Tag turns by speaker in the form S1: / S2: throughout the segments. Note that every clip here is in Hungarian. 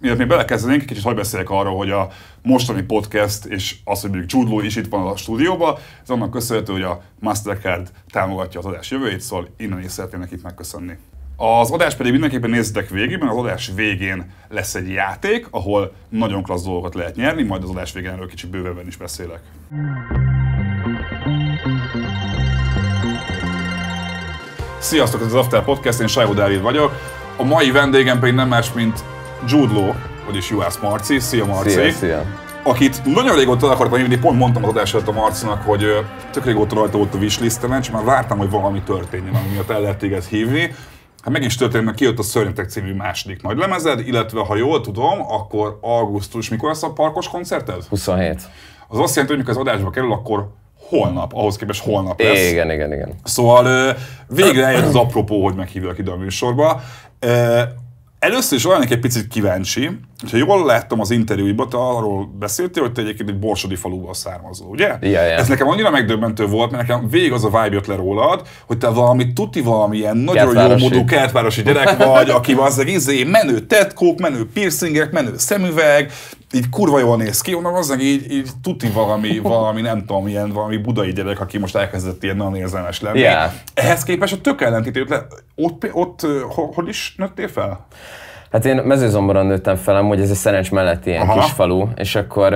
S1: Miért még belekezdenénk, egy kicsit hagyj beszéljek arról, hogy a mostani podcast és az, hogy mondjuk Csúdló is itt van a stúdióban, ez annak köszönhető, hogy a Mastercard támogatja az adás jövőjét, szóval innen is szeretném nekik megköszönni. Az adás pedig mindenképpen nézzetek végig, mert az adás végén lesz egy játék, ahol nagyon klassz dolgokat lehet nyerni, majd az adás végén erről kicsit bővebben is beszélek. Mm. Sziasztok, ez az After Podcast, én Sajó Dávid vagyok. A mai vendégem pedig nem más, mint Jude Law, vagyis Juhász Marci. Szia Marci! Szia, szia. Akit nagyon régóta akartam hívni, pont mondtam az adásodat a Marcinak, hogy tök régóta rajta volt a wishlistemen, csak már vártam, hogy valami történjen, ami miatt el lehet téged hívni. Hát meg is történt, mert kijött a Szörnyetek című második nagy lemezed, illetve ha jól tudom, akkor augusztus, mikor lesz a parkos koncerted? 27. Az azt jelenti, hogy mikor az adásba kerül, akkor holnap, ahhoz képest holnap lesz.
S2: Igen, igen, igen.
S1: Szóval végre eljött az apropó, hogy meghívják ide a műsorba. Először is olyan egy picit kíváncsi, hogyha jól láttam az interjúiban, arról beszéltél, hogy te egyébként egy borsodi faluval származol, ugye? Yeah, yeah. Ez nekem annyira megdöbbentő volt, mert nekem végig az a vibe jött le rólad, hogy te valami tuti, valamilyen nagyon jó módú kertvárosi gyerek vagy, aki az egész izé, menő tetkók, menő piercingek, menő szemüveg, így kurva jól néz ki, onnan az így, így tuti valami, valami, nem tudom, ilyen valami budai gyerek, aki most elkezdett ilyen nagyon érzelmes lenni. Yeah. Ehhez képest a tök ellentétét le, ott, ott, hogy is nőttél fel?
S2: Hát én mezőzomboron nőttem fel, hogy ez egy Szerencs melletti ilyen Aha. kis falu, és akkor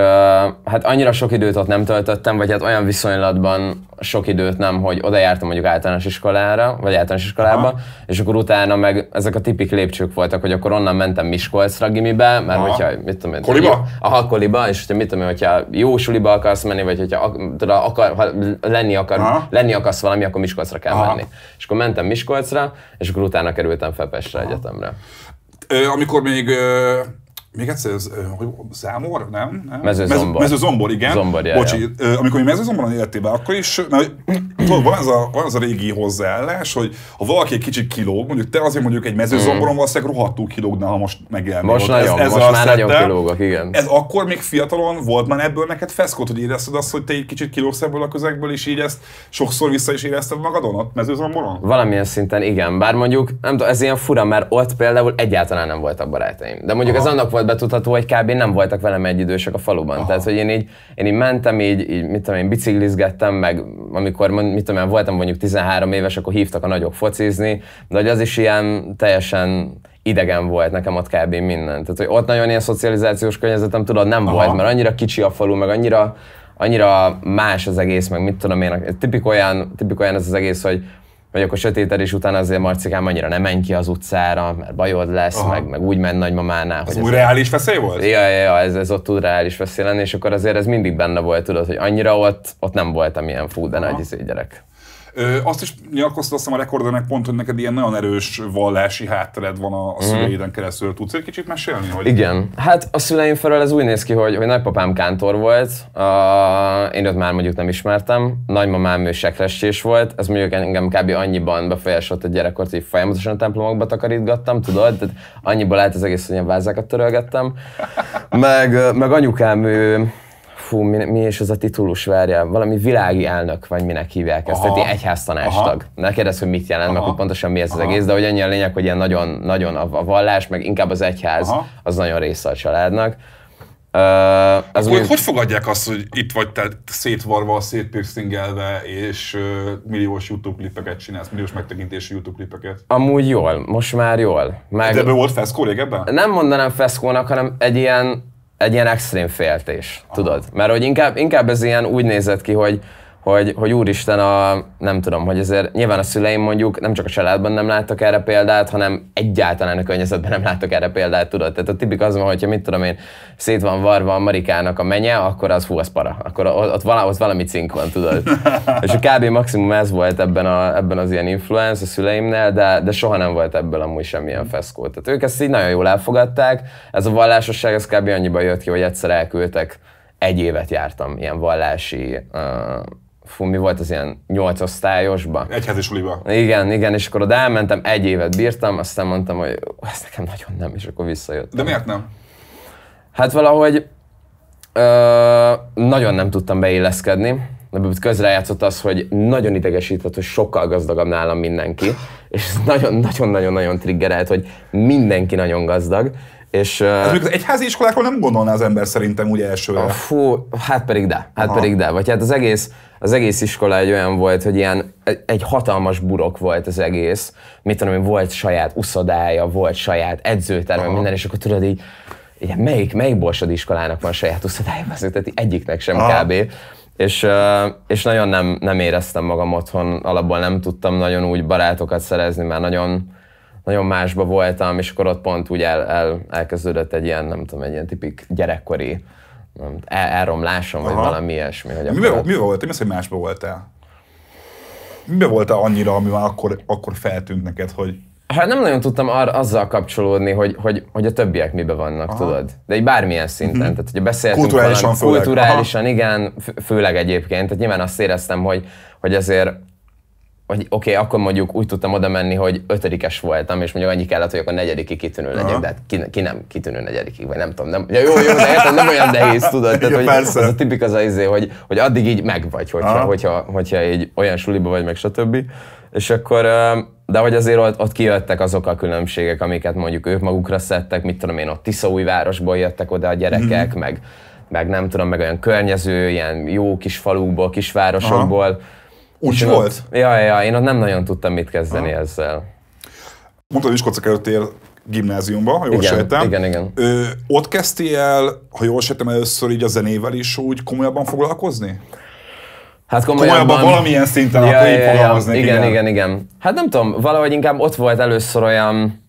S2: hát annyira sok időt ott nem töltöttem, vagy hát olyan viszonylatban sok időt nem, hogy oda jártam mondjuk általános iskolára, vagy általános iskolába, Aha. és akkor utána meg ezek a tipik lépcsők voltak, hogy akkor onnan mentem Miskolcra gimibe, mert Aha. hogyha, mit tudom én, koliba? A Hakoliba, és hogyha mit tudom én, hogyha jó suliba akarsz menni, vagy hogyha tudod, akar, ha lenni, akar, Aha. lenni akarsz valami, akkor Miskolcra kell Aha. menni. És akkor mentem Miskolcra, és akkor utána kerültem fel Pestre Aha. Egyetemre amikor még még egyszer, ez, hogy Zámor, nem? nem? Mezőzombor. Mezőzombor, igen. Zombor, jaj, Bocsi,
S1: jaj. amikor mi mezőzomboron éltél be, akkor is, mert tudod, szóval van ez, a, van ez a régi hozzáállás, hogy ha valaki egy kicsit kilóg, mondjuk te azért mondjuk egy mezőzomboron mm. valószínűleg rohadtul kilógnál, ha most megjelenik. Most, nagyon, ez, ez most már nagyon kilógok, igen. Ez akkor még fiatalon volt már ebből neked feszkot, hogy érezted azt, hogy te egy kicsit kilógsz ebből a közegből, és így ezt sokszor vissza is érezted magadon ott mezőzomboron?
S2: Valamilyen szinten igen, bár mondjuk, nem tudom, ez ilyen fura, mert ott például egyáltalán nem voltak barátaim. De mondjuk Aha. ez annak volt betudható, hogy kb. nem voltak velem egy idősek a faluban. Aha. Tehát, hogy én így, én így mentem, így, így mit tudom én, biciklizgettem, meg amikor mit tudom én, voltam mondjuk 13 éves, akkor hívtak a nagyok focizni, de hogy az is ilyen teljesen idegen volt nekem ott kb. minden. Tehát, hogy ott nagyon ilyen szocializációs környezetem, tudod, nem Aha. volt, mert annyira kicsi a falu, meg annyira, annyira más az egész, meg mit tudom én, tipik olyan, tipik olyan ez az egész, hogy vagy akkor is után azért Marcikám annyira nem menj ki az utcára, mert bajod lesz, meg, meg úgy menj nagymamánál. Ez hogy úgy reális veszély volt? Ja, ja, ja ez, ez ott tud reális veszély lenni, és akkor azért ez mindig benne volt, tudod, hogy annyira ott, ott nem voltam ilyen fú, de nagy izé gyerek.
S1: Ö, azt is nyilatkozta a rekordernek pont, hogy neked ilyen nagyon erős vallási háttered van a, a mhm. szüleiden keresztül. Tudsz egy kicsit mesélni? Hogy... Igen.
S2: Hát a szüleim felől ez úgy néz ki, hogy, hogy nagypapám kántor volt, uh, én őt már mondjuk nem ismertem, nagymamám ő sekrestés volt, ez mondjuk engem kb. annyiban befolyásolt a gyerekkort, hogy folyamatosan a templomokba takarítgattam, tudod? Tehát annyiból lehet az egész, hogy ilyen vázákat törölgettem. Meg, meg anyukám ő fú, mi, mi is az a titulus verje, valami világi elnök, vagy minek hívják ezt, Aha. tehát egyháztanástag. Ne kérdezz, hogy mit jelent, Aha. meg hogy pontosan mi ez Aha. az egész, de hogy annyi a lényeg, hogy ilyen nagyon, nagyon a, a vallás, meg inkább az egyház, Aha. az nagyon része a családnak. Uh, az hogy, úgy... hogy fogadják
S1: azt, hogy itt vagy te szétvarva, szétpiercingelve, és uh, milliós YouTube klipeket csinálsz, milliós megtekintési YouTube klipeket?
S2: Amúgy jól, most már jól. Meg... De ebből volt feszkó régebben? Nem mondanám feszkónak, hanem egy ilyen egy ilyen extrém féltés, Aha. tudod? Mert hogy inkább, inkább ez ilyen úgy nézett ki, hogy hogy, hogy úristen, a, nem tudom, hogy ezért nyilván a szüleim mondjuk nem csak a családban nem láttak erre példát, hanem egyáltalán a környezetben nem láttak erre példát, tudod? Tehát a tipik az van, hogyha mit tudom én, szét van varva a Marikának a menye, akkor az hú, az para. Akkor ott valahoz valami cink van, tudod? És a kb. maximum ez volt ebben, a, ebben az ilyen influence a szüleimnél, de, de soha nem volt ebből amúgy semmilyen feszkó. Tehát ők ezt így nagyon jól elfogadták. Ez a vallásosság, ez kb. annyiba jött ki, hogy egyszer elküldtek egy évet jártam ilyen vallási uh, fú, mi volt az ilyen nyolc osztályosba? Egyházi suliba. Igen, igen, és akkor oda elmentem, egy évet bírtam, aztán mondtam, hogy ez nekem nagyon nem, és akkor visszajöttem. De miért nem? Hát valahogy ö, nagyon nem tudtam beilleszkedni. Közrejátszott az, hogy nagyon idegesített, hogy sokkal gazdagabb nálam mindenki, és ez nagyon-nagyon-nagyon-nagyon triggerelt, hogy mindenki nagyon gazdag, és, Ez uh, az
S1: egyházi iskolákról
S2: nem gondolná az ember szerintem úgy elsőre. Uh, fú, hát pedig de, hát Aha. pedig de. Vagy hát az egész, az egész iskola egy olyan volt, hogy ilyen egy hatalmas burok volt az egész. Mit tudom én, volt saját uszodája, volt saját edzőterme, Aha. minden, és akkor tudod így, így melyik, melyik borsod iskolának van saját uszodája, tehát egyiknek sem Aha. kb. És, és nagyon nem, nem éreztem magam otthon, alapból nem tudtam nagyon úgy barátokat szerezni, mert nagyon, nagyon másba voltam, és akkor ott pont úgy el, el, elkezdődött egy ilyen, nem tudom, egy ilyen tipik gyerekkori nem, el, elromlásom, Aha. vagy valami ilyesmi. Hogy mi, akkor... mi
S1: volt? Mi az, hogy másba voltál? Miben voltál annyira, ami már akkor, akkor feltűnt neked, hogy
S2: Hát nem nagyon tudtam ar- azzal kapcsolódni, hogy, hogy, hogy a többiek mibe vannak, Aha. tudod. De egy bármilyen szinten. hmm Tehát, hogyha beszéltünk kulturálisan, valami, főleg. kulturálisan igen, főleg egyébként. Tehát nyilván azt éreztem, hogy, hogy azért hogy oké, okay, akkor mondjuk úgy tudtam oda menni, hogy ötödikes voltam, és mondjuk annyi kellett, hogy akkor negyedikig kitűnő legyek, Aha. de hát ki, ki, nem kitűnő negyedikig, vagy nem tudom. Nem, ja, jó, jó, de értem, nem olyan nehéz, tudod? Tehát, ja, hogy persze. az a tipik az az izé, hogy, hogy addig így meg vagy, hogyha, hogyha, hogyha így olyan suliba vagy, meg stb. És akkor, de hogy azért ott, ott kijöttek azok a különbségek, amiket mondjuk ők magukra szedtek, mit tudom én, ott Tiszaújvárosból jöttek oda a gyerekek, mm. meg, meg nem tudom, meg olyan környező, ilyen jó kis falukból, kisvárosokból. Aha
S1: úgy én volt? Ott,
S2: ja, ja, én ott nem nagyon tudtam mit kezdeni Aha. ezzel.
S1: Mondtad, hogy Miskolcra kerültél gimnáziumba, ha jól igen, sejtem. Igen, igen. Ö, ott kezdtél el, ha jól sejtem, először így a zenével is úgy komolyabban foglalkozni? Hát komolyabban, komolyabban valamilyen szinten, ja, akkor ja, így ja, igen, igen, igen,
S2: igen. Hát nem tudom, valahogy inkább ott volt először olyan,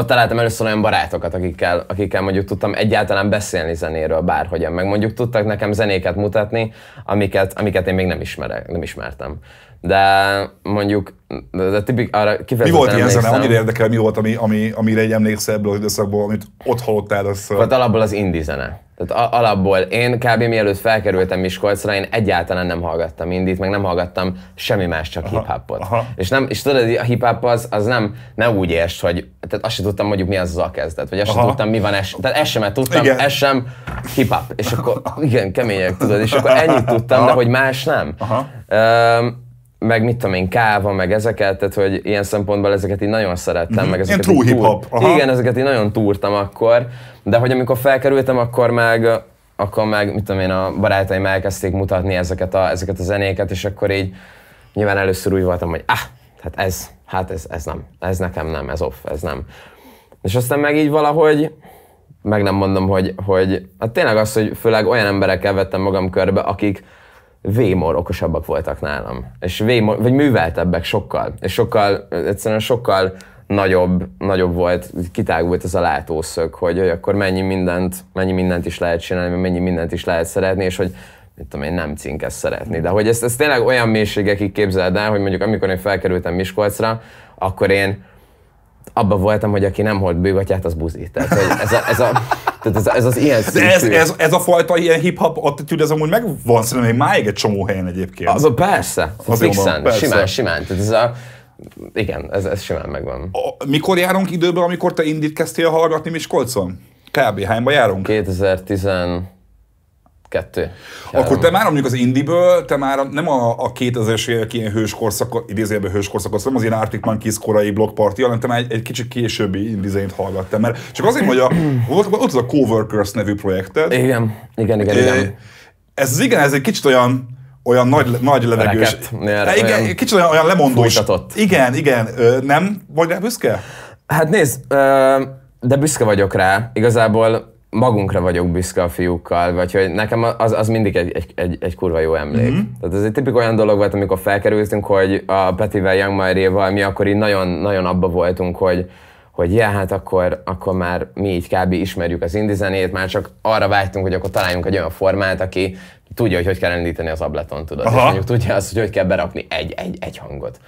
S2: ott találtam először olyan barátokat, akikkel, akikkel mondjuk tudtam egyáltalán beszélni zenéről bárhogyan, meg mondjuk tudtak nekem zenéket mutatni, amiket, amiket én még nem, ismerek, nem ismertem de mondjuk de tipik, arra Mi volt ilyen zene? Annyira érdekel,
S1: mi volt, ami, ami, amire egy emlékszel ebből az időszakból, amit ott hallottál az Hát alapból az
S2: indi zene. Tehát alapból én kb. mielőtt felkerültem Miskolcra, én egyáltalán nem hallgattam indít, meg nem hallgattam semmi más, csak aha, hip-hopot. És, nem, és tudod, a hip-hop az, az nem, nem úgy ér, hogy tehát azt sem tudtam mondjuk mi az a kezdet, vagy azt sem tudtam mi van es, tehát ezt sem tudtam, igen. ez sem hip-hop. És akkor igen, kemények tudod, és akkor ennyit tudtam, aha. de hogy más nem. Aha. Um, meg mit tudom én, káva, meg ezeket, tehát hogy ilyen szempontból ezeket így nagyon szerettem. Mm-hmm. Meg ezeket ilyen true hip túr... Igen, ezeket így nagyon túrtam akkor, de hogy amikor felkerültem, akkor meg akkor meg, mit tudom én, a barátaim elkezdték mutatni ezeket a, ezeket a zenéket, és akkor így nyilván először úgy voltam, hogy ah, hát ez, hát ez, ez nem, ez nekem nem, ez off, ez nem. És aztán meg így valahogy, meg nem mondom, hogy, hogy hát tényleg az, hogy főleg olyan emberekkel vettem magam körbe, akik, vémor okosabbak voltak nálam. És vémor, vagy műveltebbek sokkal. És sokkal, egyszerűen sokkal nagyobb, nagyobb volt, kitágult ez a látószög, hogy, hogy akkor mennyi mindent, mennyi mindent is lehet csinálni, mennyi mindent is lehet szeretni, és hogy mit tudom én, nem cinkes szeretni. De hogy ezt, ezt tényleg olyan mélységekig képzeld el, hogy mondjuk amikor én felkerültem Miskolcra, akkor én abba voltam, hogy aki nem hord bőgatját, az buzi. Tehát, hogy ez a, ez a tehát ez, ez az ilyen szintű. De ez, ez,
S1: ez, a fajta ilyen hip-hop attitűd, ez amúgy megvan szerintem még máig egy csomó helyen egyébként. Az a persze, az fixen, persze. simán, simán.
S2: Tehát ez a, igen, ez, ez simán
S1: megvan. A, mikor járunk időben, amikor te indít kezdtél hallgatni Miskolcon? Kb. hányba járunk?
S2: 2010 Kettő. Három. Akkor
S1: te már mondjuk az indiből, te már nem a, a 2000-es évek ilyen hős korszak, idézőjelben hős korszakot, nem az ilyen Arctic Monkeys korai blogparti hanem te már egy, egy kicsit későbbi indizényt hallgattam. Mert csak azért, hogy a, volt, ott az a Coworkers nevű projekted. Igen, igen, igen, igen. Ez igen, ez egy kicsit olyan, olyan nagy, nagy levegős. Reket, hát igen, olyan kicsit olyan, olyan lemondós. Fújtatott. Igen, igen. nem vagy
S2: rá büszke? Hát nézd, de büszke vagyok rá. Igazából magunkra vagyok büszke a fiúkkal, vagy hogy nekem az, az mindig egy, egy, egy, egy kurva jó emlék. Mm-hmm. Tehát ez egy tipik olyan dolog volt, amikor felkerültünk, hogy a Petivel, Young Maréval mi akkor így nagyon, nagyon abba voltunk, hogy hogy ja, hát akkor, akkor már mi így kb. ismerjük az zenét, már csak arra vágytunk, hogy akkor találjunk egy olyan formát, aki tudja, hogy hogy kell rendíteni az ableton, tudod. Aha. És mondjuk tudja azt, hogy hogy kell berakni egy, egy, egy hangot.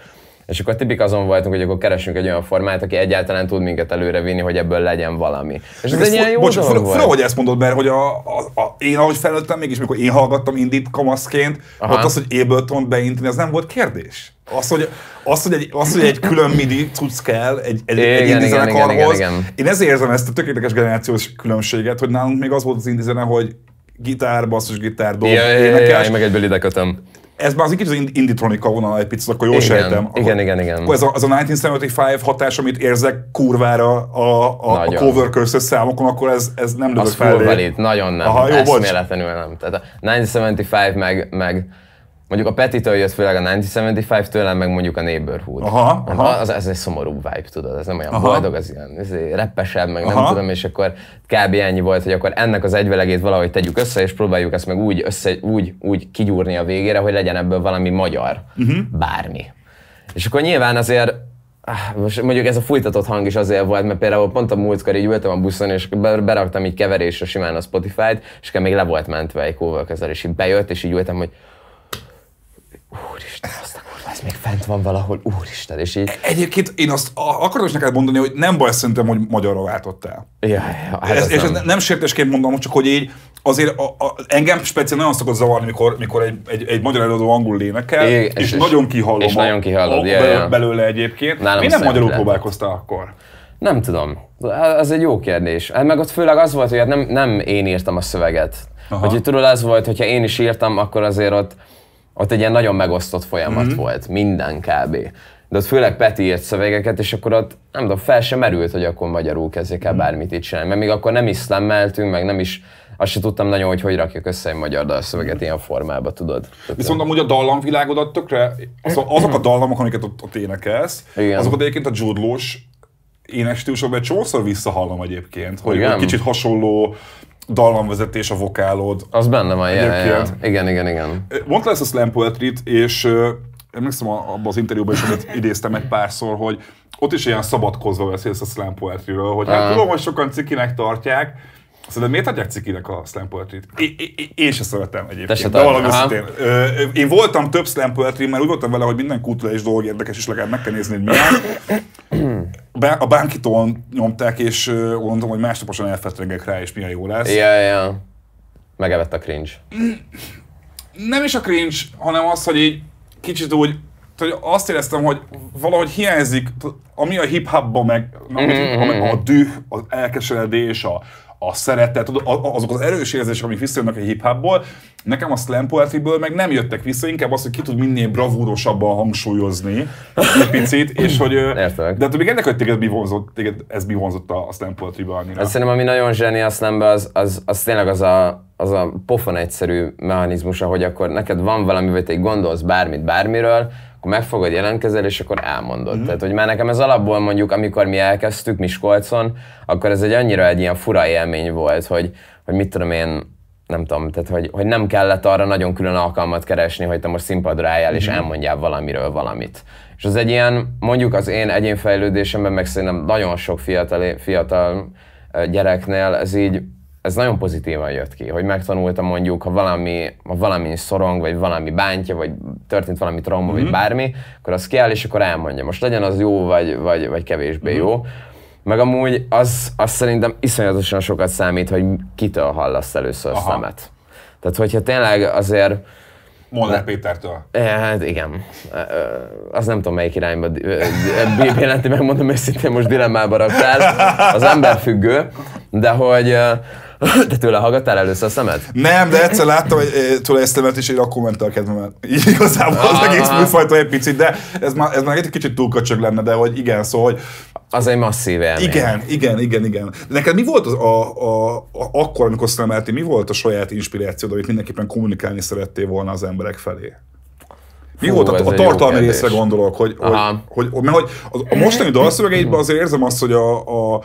S2: És akkor tipik azon voltunk, hogy akkor keresünk egy olyan formát, aki egyáltalán tud minket előrevinni, hogy ebből legyen valami. És ez, ez egy ilyen jó dolog fura, fura, hogy ezt
S1: mondod, mert hogy a, a, a, én ahogy felnőttem, mégis mikor én hallgattam indit kamaszként, Aha. ott az, hogy Ableton beintni, az nem volt kérdés. Az, hogy, az, hogy, egy, az, hogy egy külön midi cucc kell
S2: egy, egy, igen, egy indie igen, igen, igen, igen,
S1: Én ezért érzem ezt a tökéletes generációs különbséget, hogy nálunk még az volt az indie hogy gitár, basszus gitár, dob, ja, énekes. Ja, ja, én meg
S2: egyből ide kötöm
S1: ez már az egy kicsit inditronika vonal egy picit, akkor jól igen, sejtem. Akkor, igen,
S2: igen, igen. Akkor ez a, az a
S1: 1975 hatás, amit érzek kurvára a, a, a cover körszös számokon, akkor ez, ez nem lövök fel. Az nagyon nem, Aha, jó, eszméletlenül
S2: bocs. nem. Tehát a 1975 meg, meg Mondjuk a Petitől jött főleg a 1975 tőlem, meg mondjuk a Neighborhood. Aha, aha. Az, ez egy szomorú vibe, tudod, ez nem olyan aha. boldog, az ilyen ez reppesebb, meg aha. nem tudom, és akkor kb. ennyi volt, hogy akkor ennek az egyvelegét valahogy tegyük össze, és próbáljuk ezt meg úgy, össze, úgy, úgy kigyúrni a végére, hogy legyen ebből valami magyar, uh-huh. bármi. És akkor nyilván azért ah, most mondjuk ez a fújtatott hang is azért volt, mert például pont a múltkor így ültem a buszon, és beraktam így keverésre simán a Spotify-t, és akkor még le volt mentve egy kóval közel, és így bejött, és így ültem, hogy Úristen, azt ez még fent van valahol, úristen, és így... E- egyébként én azt
S1: akarom is neked mondani, hogy nem baj szerintem, hogy magyarra váltottál.
S2: Ja, ja, hát ez, és nem. Ez
S1: nem sértésként mondom, csak hogy így azért a, a, engem speciál nagyon szokott zavarni, mikor, mikor egy, egy, egy magyar előadó angol
S2: lénekel, é, és, és, és, nagyon kihallom és a, nagyon kihallod, a, ja, belőle, ja. belőle egyébként. Nálam Mi nem magyarul nem. próbálkoztál akkor? Nem tudom. Az egy jó kérdés. Hát meg ott főleg az volt, hogy hát nem, nem én írtam a szöveget. Aha. Hogy tudod, az volt, hogyha én is írtam, akkor azért ott ott egy ilyen nagyon megosztott folyamat mm-hmm. volt, minden kb. De ott főleg Peti írt szövegeket, és akkor ott nem tudom, fel sem merült, hogy akkor magyarul kezdjék el mhm. bármit itt csinálni. Mert még akkor nem is szlemmeltünk, meg nem is azt se tudtam nagyon, hogy hogy rakjuk össze egy magyar dalszöveget ilyen formába, tudod. Viszont amúgy a dallamvilágodat tökre, szóval
S1: azok a dallamok, amiket ott, ott énekelsz, Igen. azokat
S2: egyébként a judlós
S1: ének stílusokban egy csomószor visszahallom egyébként, hogy Igen. kicsit hasonló dallamvezetés, a
S2: vokálod. Az benne van, jaj, jaj. igen, igen, igen.
S1: Mondta ezt a slam poetry és emlékszem abban az interjúban is, amit idéztem egy párszor, hogy ott is ilyen szabadkozva beszélsz a slam poetry hogy hát tudom, hogy sokan cikinek tartják, Szerintem miért adják cikinek a slam poetry-t? Én se szeretem egyébként, de valami szintén. Én voltam több slam poetry, mert úgy voltam vele, hogy minden kulturális dolog érdekes, és legalább meg kell nézni, hogy milyen. A bánkitól nyomták, és gondoltam, hogy másnaposan elfetregek rá, és milyen jó lesz. Ja, ja.
S2: Megevett a cringe.
S1: Nem is a cringe, hanem az, hogy így kicsit úgy, hogy azt éreztem, hogy valahogy hiányzik, ami a hip-hopban meg, mm-hmm. a, a düh, az elkeseredés, a a szeretet, azok az erős érzések, amik visszajönnek a hip-hopból, nekem a slam poetryből meg nem jöttek vissza, inkább az, hogy ki tud minél bravúrosabban hangsúlyozni egy picit, és hogy... Értelek. De hát, még ennek, hogy téged mi vonzott, téged ez mi vonzott a, a slam poetryba annyira?
S2: szerintem, ami nagyon zseni a slam az, az, az tényleg az a, az a pofon egyszerű mechanizmusa, hogy akkor neked van valami, vagy te gondolsz bármit bármiről, akkor megfogod, jelentkezel, és akkor elmondod. Mm-hmm. Tehát, hogy már nekem ez alapból mondjuk, amikor mi elkezdtük Miskolcon, akkor ez egy annyira egy ilyen fura élmény volt, hogy, hogy mit tudom én, nem tudom, tehát hogy, hogy nem kellett arra nagyon külön alkalmat keresni, hogy te most színpadra álljál mm-hmm. és mhm. elmondjál valamiről valamit. És az egy ilyen, mondjuk az én egyénfejlődésemben, meg szerintem nagyon sok fiatal, fiatal gyereknél ez így ez nagyon pozitívan jött ki, hogy megtanultam mondjuk, ha valami, ha valami szorong, vagy valami bántja, vagy történt valami trauma, mm-hmm. vagy mhm. bármi, akkor az kiáll, és akkor elmondja. Most legyen az jó, vagy, vagy, vagy kevésbé mm-hmm. jó. Meg amúgy az, az szerintem iszonyatosan sokat számít, hogy kitől hallasz először Aha. szemet. Tehát, hogyha tényleg azért... Molnár Pétertől. Eh, hát igen. Eh, eh, az nem tudom melyik irányba jelenti, megmondom őszintén, most dilemmába raktál. Az ember függő, de hogy De tőle hallgattál először a szemed? Nem, de egyszer láttam hogy eh, tőle
S1: ezt szemet, és én akkor kedvem a Igazából az ah. egész műfajta egy picit, de ez már, ez már egy kicsit túl köcsög lenne, de hogy igen, szó, szóval, hogy az egy masszív elmény. Igen, igen, igen, igen. De neked mi volt az a, a, a akkor, amikor szemelti, mi volt a saját inspirációd, amit mindenképpen kommunikálni szerettél volna az emberek felé? Mi Hú, volt a, a tartalmi részre gondolok, hogy, hogy, hogy, hogy, mert hogy a mostani dalszövegeidben azért érzem azt, hogy a, a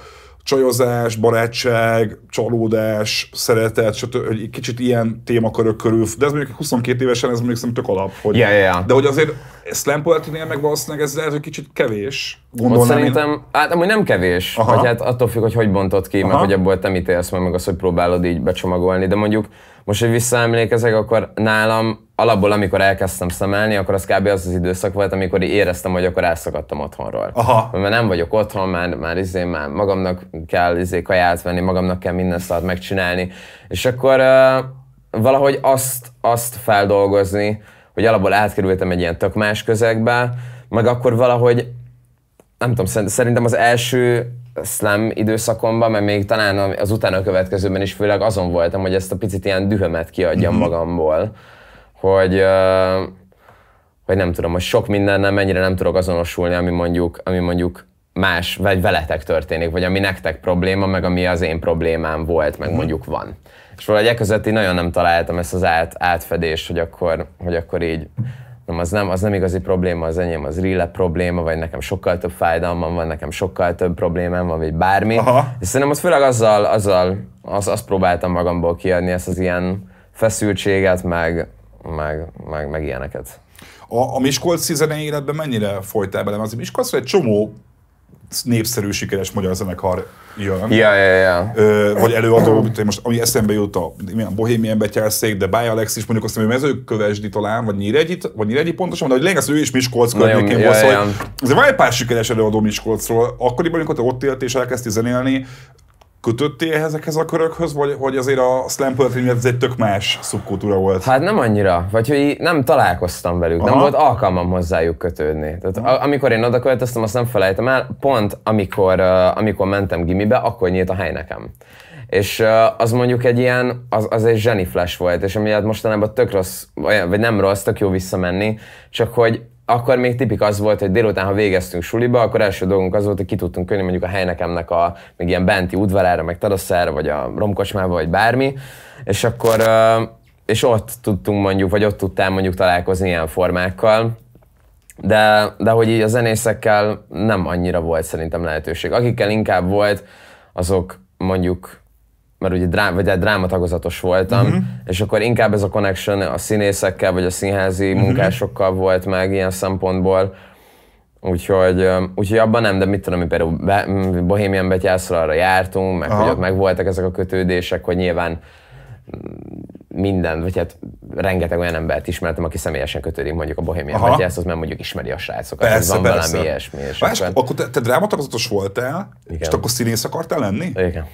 S1: csajozás, barátság, csalódás, szeretet, stb. Egy kicsit ilyen témakörök körül, de ez mondjuk 22 évesen, ez mondjuk szerintem tök alap. Hogy, yeah, yeah. De hogy azért Slam Poetry-nél meg valószínűleg ez lehet, hogy kicsit kevés. Gondolnám szerintem,
S2: én... hát amúgy nem kevés, Aha. vagy hát attól függ, hogy hogy bontod ki, Aha. meg hogy abból te mit élsz, meg, meg az, hogy próbálod így becsomagolni, de mondjuk most, hogy visszaemlékezek, akkor nálam alapból, amikor elkezdtem szemelni, akkor az kb. az az időszak volt, amikor éreztem, hogy akkor elszakadtam otthonról. Aha. Mert nem vagyok otthon, már, már, izé, már magamnak kell izé, kaját venni, magamnak kell minden szart megcsinálni. És akkor uh, valahogy azt, azt feldolgozni, hogy alapból átkerültem egy ilyen tök más közegbe, meg akkor valahogy, nem tudom, szerintem az első slam időszakomban, mert még talán az utána következőben is főleg azon voltam, hogy ezt a picit ilyen dühömet kiadjam mm-hmm. magamból hogy, hogy nem tudom, hogy sok minden nem mennyire nem tudok azonosulni, ami mondjuk, ami mondjuk más, vagy veletek történik, vagy ami nektek probléma, meg ami az én problémám volt, meg mhm. mondjuk van. És valahogy ekközött nagyon nem találtam ezt az át, átfedést, hogy akkor, hogy akkor így nem, az nem, az nem igazi probléma, az enyém az rille probléma, vagy nekem sokkal több fájdalmam van, nekem sokkal több problémám van, vagy bármi. Aha. És szerintem az főleg azzal, azzal az, azt próbáltam magamból kiadni ezt az ilyen feszültséget, meg, meg, meg, meg ilyeneket.
S1: A, a Miskolci zenei életben mennyire folytál bele? Az miskolci egy csomó népszerű, sikeres magyar zenekar jön. Ja, ja,
S2: ja. Ö, vagy előadó, mint most,
S1: ami eszembe jut a Bohémien Betyárszék, de Báj Alex is, mondjuk azt mondja, hogy mezőkövesdi talán, vagy Nyíregyi, vagy Nyíregyi pontosan, de hogy lényeg ő is Miskolc környékén volt, ja, szóval ja. hogy ez van egy pár sikeres előadó Miskolcról, akkoriban, amikor ott élt és elkezdti zenélni, kötöttél ezekhez a körökhöz, vagy, vagy azért
S2: a slam poetry ez egy tök más szubkultúra volt? Hát nem annyira, vagy hogy nem találkoztam velük, Aha. nem volt alkalmam hozzájuk kötődni. Tehát amikor én oda költöztem, azt nem felejtem el, pont amikor, amikor mentem gimibe, akkor nyílt a hely nekem. És uh, az mondjuk egy ilyen, az, az egy zseni flash volt, és amiatt mostanában tök rossz, vagy nem rossz, tök jó visszamenni, csak hogy akkor még tipik az volt, hogy délután, ha végeztünk suliba, akkor első dolgunk az volt, hogy ki tudtunk könni mondjuk a helynekemnek a még ilyen benti udvarára, meg tadaszára, vagy a romkocsmába, vagy bármi, és akkor és ott tudtunk mondjuk, vagy ott tudtam mondjuk találkozni ilyen formákkal, de, de hogy így a zenészekkel nem annyira volt szerintem lehetőség. Akikkel inkább volt, azok mondjuk mert ugye drám, vagy egy hát drámatagozatos voltam, uh-huh. és akkor inkább ez a connection a színészekkel, vagy a színházi uh-huh. munkásokkal volt meg ilyen szempontból, Úgyhogy, úgyhogy abban nem, de mit tudom, mi például Be, Bohemian Betyászra arra jártunk, meg hogy ott meg voltak ezek a kötődések, hogy nyilván minden, vagy hát rengeteg olyan embert ismertem, aki személyesen kötődik mondjuk a Bohemian Betyászhoz, mert mondjuk ismeri a srácokat, persze, van persze. valami ilyesmi. És Más,
S1: akkor... akkor te, te drámatagozatos voltál, Igen. és akkor színész akartál lenni? Igen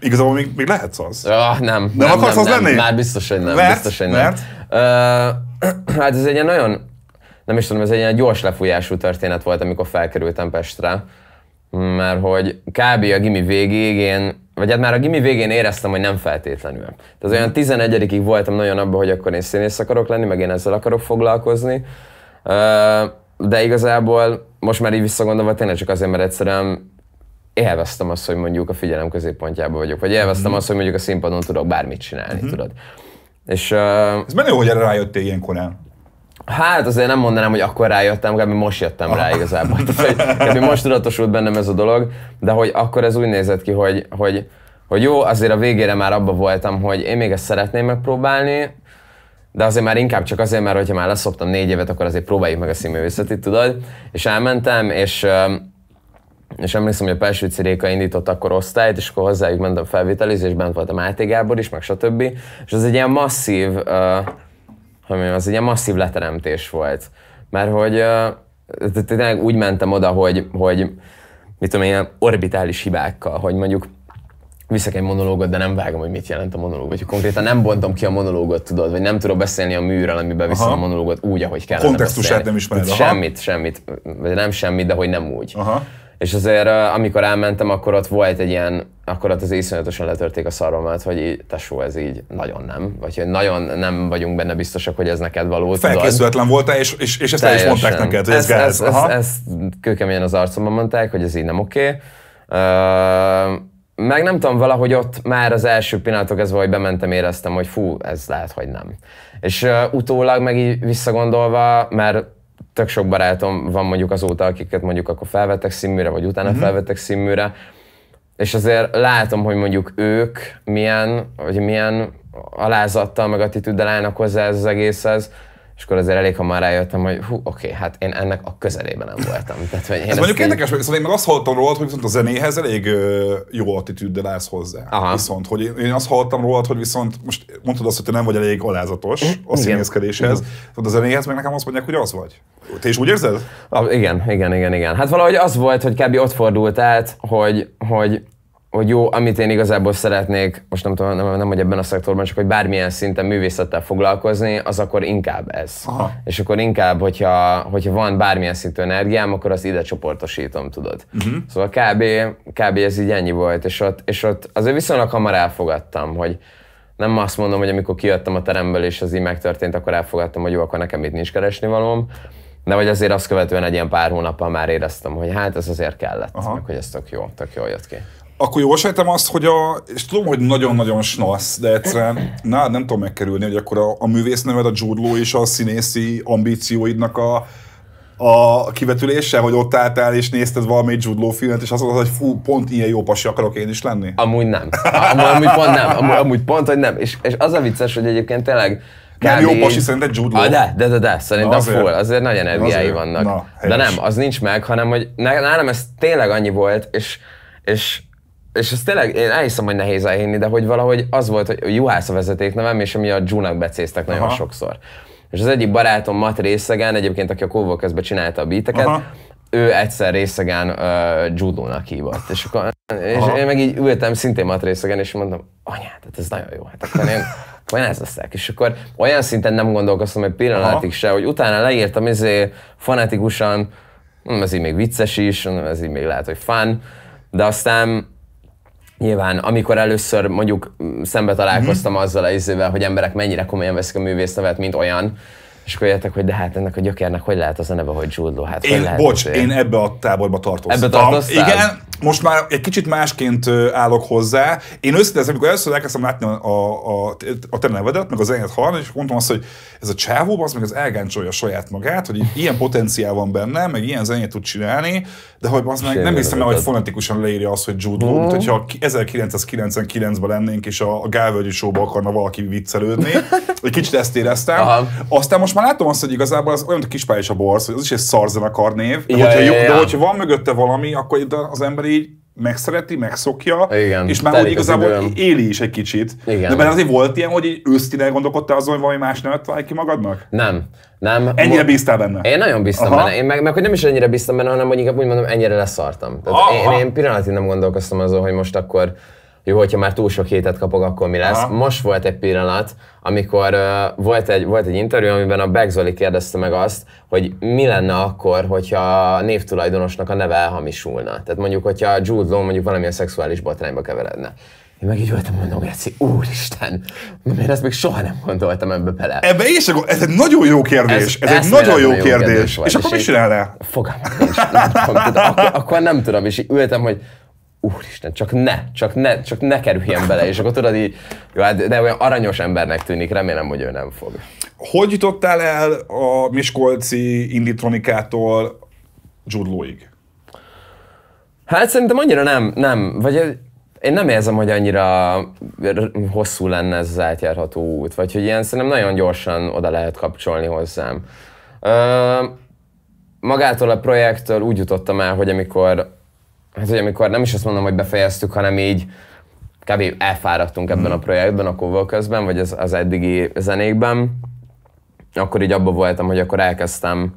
S1: igazából még, még lehetsz
S2: az. Ah, nem. Nem, nem akarsz nem, az nem. lenni? Már biztos, hogy nem. Mert? Biztos, hogy nem. Mert? Uh, hát ez egy ilyen nagyon, nem is tudom, ez egy ilyen gyors lefújású történet volt, amikor felkerültem Pestre. Mert hogy kb. a gimi végéig én vagy hát már a gimi végén éreztem, hogy nem feltétlenül. Tehát olyan 11 voltam nagyon abban, hogy akkor én színész akarok lenni, meg én ezzel akarok foglalkozni. De igazából most már így visszagondolva tényleg csak azért, mert egyszerűen élveztem azt, hogy mondjuk a figyelem középpontjában vagyok, vagy élveztem mm. azt, hogy mondjuk a színpadon tudok bármit csinálni, mm. tudod. És, uh, Ez menő, hogy erre
S1: rájöttél ilyen korán.
S2: Hát azért nem mondanám, hogy akkor rájöttem, kb. most jöttem rá igazából. kb. most tudatosult bennem ez a dolog, de hogy akkor ez úgy nézett ki, hogy, hogy, hogy jó, azért a végére már abba voltam, hogy én még ezt szeretném megpróbálni, de azért már inkább csak azért, mert hogyha már leszoptam négy évet, akkor azért próbáljuk meg a színművészetit, tudod? És elmentem, és és emlékszem, hogy a Pelső Ciréka indított akkor osztályt, és akkor hozzájuk mentem felvételizésben bent volt a Máté Gábor is, meg stb. És az egy ilyen masszív, uh, hogy az egy ilyen masszív leteremtés volt. Mert hogy uh, tényleg úgy mentem oda, hogy, hogy mit tudom, ilyen orbitális hibákkal, hogy mondjuk viszek egy monológot, de nem vágom, hogy mit jelent a monológ. Vagy konkrétan nem bontom ki a monológot, tudod, vagy nem tudok beszélni a műről, amiben viszem a monológot úgy, ahogy kell. Kontextusát nem ismered. Semmit, semmit. Vagy nem semmit, de hogy nem úgy. Aha. És azért, amikor elmentem, akkor ott volt egy ilyen, akkor ott az iszonyatosan letörték a szaromat, hogy tesó, ez így nagyon nem. Vagy hogy nagyon nem vagyunk benne biztosak, hogy ez neked való. Felkészületlen
S1: voltál, és, és, és ezt el is mondták neked, hogy ez, ez, gáz. Ez, ez, ez
S2: kőkeményen az arcomban mondták, hogy ez így nem oké. Okay. Uh, meg nem tudom, valahogy ott már az első pillanatok ez hogy bementem, éreztem, hogy fú, ez lehet, hogy nem. És uh, utólag meg így visszagondolva, mert tök sok barátom van mondjuk azóta, akiket mondjuk akkor felvettek színműre, vagy utána uh-huh. felvettek színműre, és azért látom, hogy mondjuk ők milyen, vagy milyen alázattal, meg attitűddel állnak hozzá ez az egészhez, és akkor azért elég hamar rájöttem, hogy hú, oké, okay, hát én ennek a közelében nem voltam. Tehát, hogy én Ez mondjuk így... érdekes,
S1: hogy szóval én meg azt hallottam rólad, hogy viszont a zenéhez elég jó attitűddel állsz hozzá.
S2: Aha. Viszont, hogy én, azt
S1: hallottam rólad, hogy viszont most mondtad azt, hogy te nem vagy elég alázatos mm, a színészkedéshez, de a zenéhez meg nekem azt mondják, hogy az vagy.
S2: Te is úgy érzed? A, igen, igen, igen, igen. Hát valahogy az volt, hogy kb. ott fordult át, hogy, hogy hogy jó, amit én igazából szeretnék, most nem tudom, nem, nem hogy ebben a szektorban, csak hogy bármilyen szinten művészettel foglalkozni, az akkor inkább ez. Aha. És akkor inkább, hogyha, hogyha van bármilyen szintű energiám, akkor azt ide csoportosítom, tudod. Uh-huh. Szóval kb, kb. ez így ennyi volt, és ott, és ott azért viszonylag hamar elfogadtam, hogy nem azt mondom, hogy amikor kijöttem a teremből, és az így megtörtént, akkor elfogadtam, hogy jó, akkor nekem itt nincs keresni valóm, de vagy azért azt követően egy ilyen pár hónappal már éreztem, hogy hát ez azért kellett, meg hogy ez tök jó, tök jó jött ki
S1: akkor jól sejtem azt, hogy a, és tudom, hogy nagyon-nagyon snasz, de egyszerűen na, nem tudom megkerülni, hogy akkor a, a neved a Jude és a színészi ambícióidnak a, a kivetülése, hogy ott álltál és nézted valami Jude filmet, és azt mondtad, hogy fú, pont ilyen jó pasi akarok én is lenni?
S2: Amúgy nem. Amúgy, amúgy pont nem. Amúgy, amúgy pont, hogy nem. És, és az a vicces, hogy egyébként tényleg nem jó pasi szerinted Jude Law? Ah, de, de, de, de, szerintem azért. full, azért nagy energiái azért. vannak. Na, de nem, az nincs meg, hanem hogy nálam ez tényleg annyi volt, és, és és ez tényleg, én elhiszem, hogy nehéz elhinni, de hogy valahogy az volt, hogy juhász a vezeték nevem, és ami a Junak becéztek nagyon Aha. sokszor. És az egyik barátom, Mat Részegen, egyébként aki a Kóvó közben csinálta a beateket, ő egyszer Részegen uh, judónak hívott. És, akkor, és én meg így ültem szintén Mat Részegen, és mondtam, anyát, hát ez nagyon jó, hát akkor én majd ez leszek. És akkor olyan szinten nem gondolkoztam egy pillanatig Aha. se, hogy utána leírtam izé fanatikusan, ez így még vicces is, ez így még lehet, hogy fun, de aztán Nyilván, amikor először mondjuk mm, szembe találkoztam mm-hmm. azzal a izével, hogy emberek mennyire komolyan veszik a művészetet, mint olyan, és akkor jöttek, hogy de hát ennek a gyökérnek hogy lehet az a neve, hogy Jude Hát, én, lehet bocs, azért? én ebbe a táborba tartoztam. Ebbe tartoztál? Igen,
S1: most már egy kicsit másként állok hozzá. Én őszintén, amikor először elkezdtem látni a, a, a, a te nevedet, meg az enyhet halni, és mondtam azt, hogy ez a csávó, az meg az elgáncsolja saját magát, hogy ilyen potenciál van benne, meg ilyen zenét tud csinálni, de hogy az meg nem hiszem el, hogy fonetikusan leírja azt, hogy Jude Law, mm. hogyha 1999-ben lennénk, és a, a Gálvölgyi show akarna valaki viccelődni, egy kicsit ezt éreztem. Aha. Aztán most már látom azt, hogy igazából az olyan, mint a kispály a borsz, hogy az is egy szarzenekar név, de, ja, hogyha, ja, ja. de hogyha van mögötte valami, akkor az ember így megszereti, megszokja, Igen, és már úgy igazából időm.
S2: éli is egy kicsit. Igen. De benne azért volt
S1: ilyen, hogy így gondolkodtál azon, hogy valami más nevet találj ki magadnak?
S2: Nem. Nem. Ennyire bíztál benne? Én nagyon bíztam benne. Én meg, meg, hogy nem is ennyire bíztam benne, hanem hogy inkább úgy mondom, ennyire leszartam. Tehát én, én pillanatig nem gondolkoztam azon, hogy most akkor jó, hogyha már túl sok hétet kapok, akkor mi lesz. Aha. Most volt egy pillanat, amikor uh, volt, egy, volt egy interjú, amiben a Begzoli kérdezte meg azt, hogy mi lenne akkor, hogyha a névtulajdonosnak a neve elhamisulna. Tehát mondjuk, hogyha Jude Law mondjuk valamilyen szexuális botrányba keveredne. Én meg így voltam, mondom, Geci, úristen, miért ezt még soha nem gondoltam ebbe bele. Ebbe is ez egy nagyon jó kérdés, ez, ez egy nagyon jó, kérdés. kérdés és, és akkor mi csinálnál? Fogalmam nincs, nem tudom, tehát akkor, akkor nem tudom, és így ültem, hogy úristen, csak ne, csak ne, csak ne kerüljen bele, és akkor tudod így, jó, hát, de olyan aranyos embernek tűnik, remélem, hogy ő nem fog.
S1: Hogy jutottál el a
S2: Miskolci Inditronikától Zsudlóig? Hát szerintem annyira nem, nem, vagy én nem érzem, hogy annyira hosszú lenne ez az átjárható út, vagy hogy ilyen szerintem nagyon gyorsan oda lehet kapcsolni hozzám. Ö, magától a projektől úgy jutottam el, hogy amikor hát hogy amikor nem is azt mondom, hogy befejeztük, hanem így kb. elfáradtunk ebben a mm. projektben, a Kovol közben, vagy az, az eddigi zenékben, akkor így abba voltam, hogy akkor elkezdtem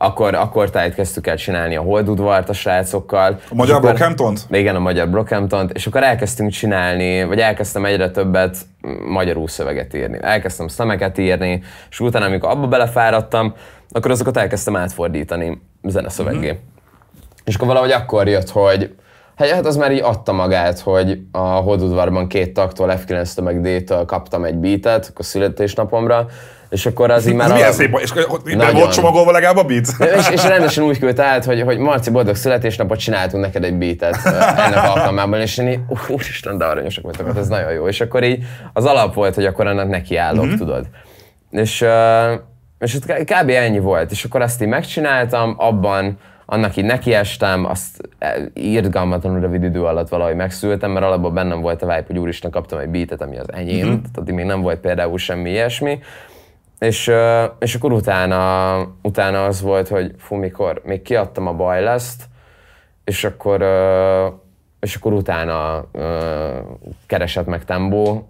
S2: akkor, akkor tájt kezdtük el csinálni a Holdudvart a srácokkal. A magyar brockhampton Igen, a magyar brockhampton és akkor elkezdtünk csinálni, vagy elkezdtem egyre többet magyarul szöveget írni. Elkezdtem szemeket írni, és utána, amikor abba belefáradtam, akkor azokat elkezdtem átfordítani zeneszöveggé. Mm-hmm. És akkor valahogy akkor jött, hogy hát, hát az már így adta magát, hogy a hódudvarban két taktól, f 9 meg D-től kaptam egy beatet, a születésnapomra, és akkor az így már... Ez milyen szép, és nem volt csomagolva legalább a beat? És, és rendesen úgy küldte át, hogy, hogy Marci, boldog születésnapot csináltunk neked egy beatet ennek alkalmában, és én így, úristen, de aranyosak voltak, hát ez nagyon jó. És akkor így az alap volt, hogy akkor annak nekiállok, mm-hmm. tudod. És, és ott kb. ennyi volt, és akkor azt így megcsináltam, abban annak így nekiestem, azt írgalmatlanul e, rövid idő alatt valahogy megszültem, mert alapban bennem volt a vibe, hogy úristen kaptam egy beatet, ami az enyém, uh-huh. tehát még nem volt például semmi ilyesmi. És, és akkor utána, utána az volt, hogy fú, mikor még kiadtam a baj lesz, és akkor, és akkor utána keresett meg Tembo,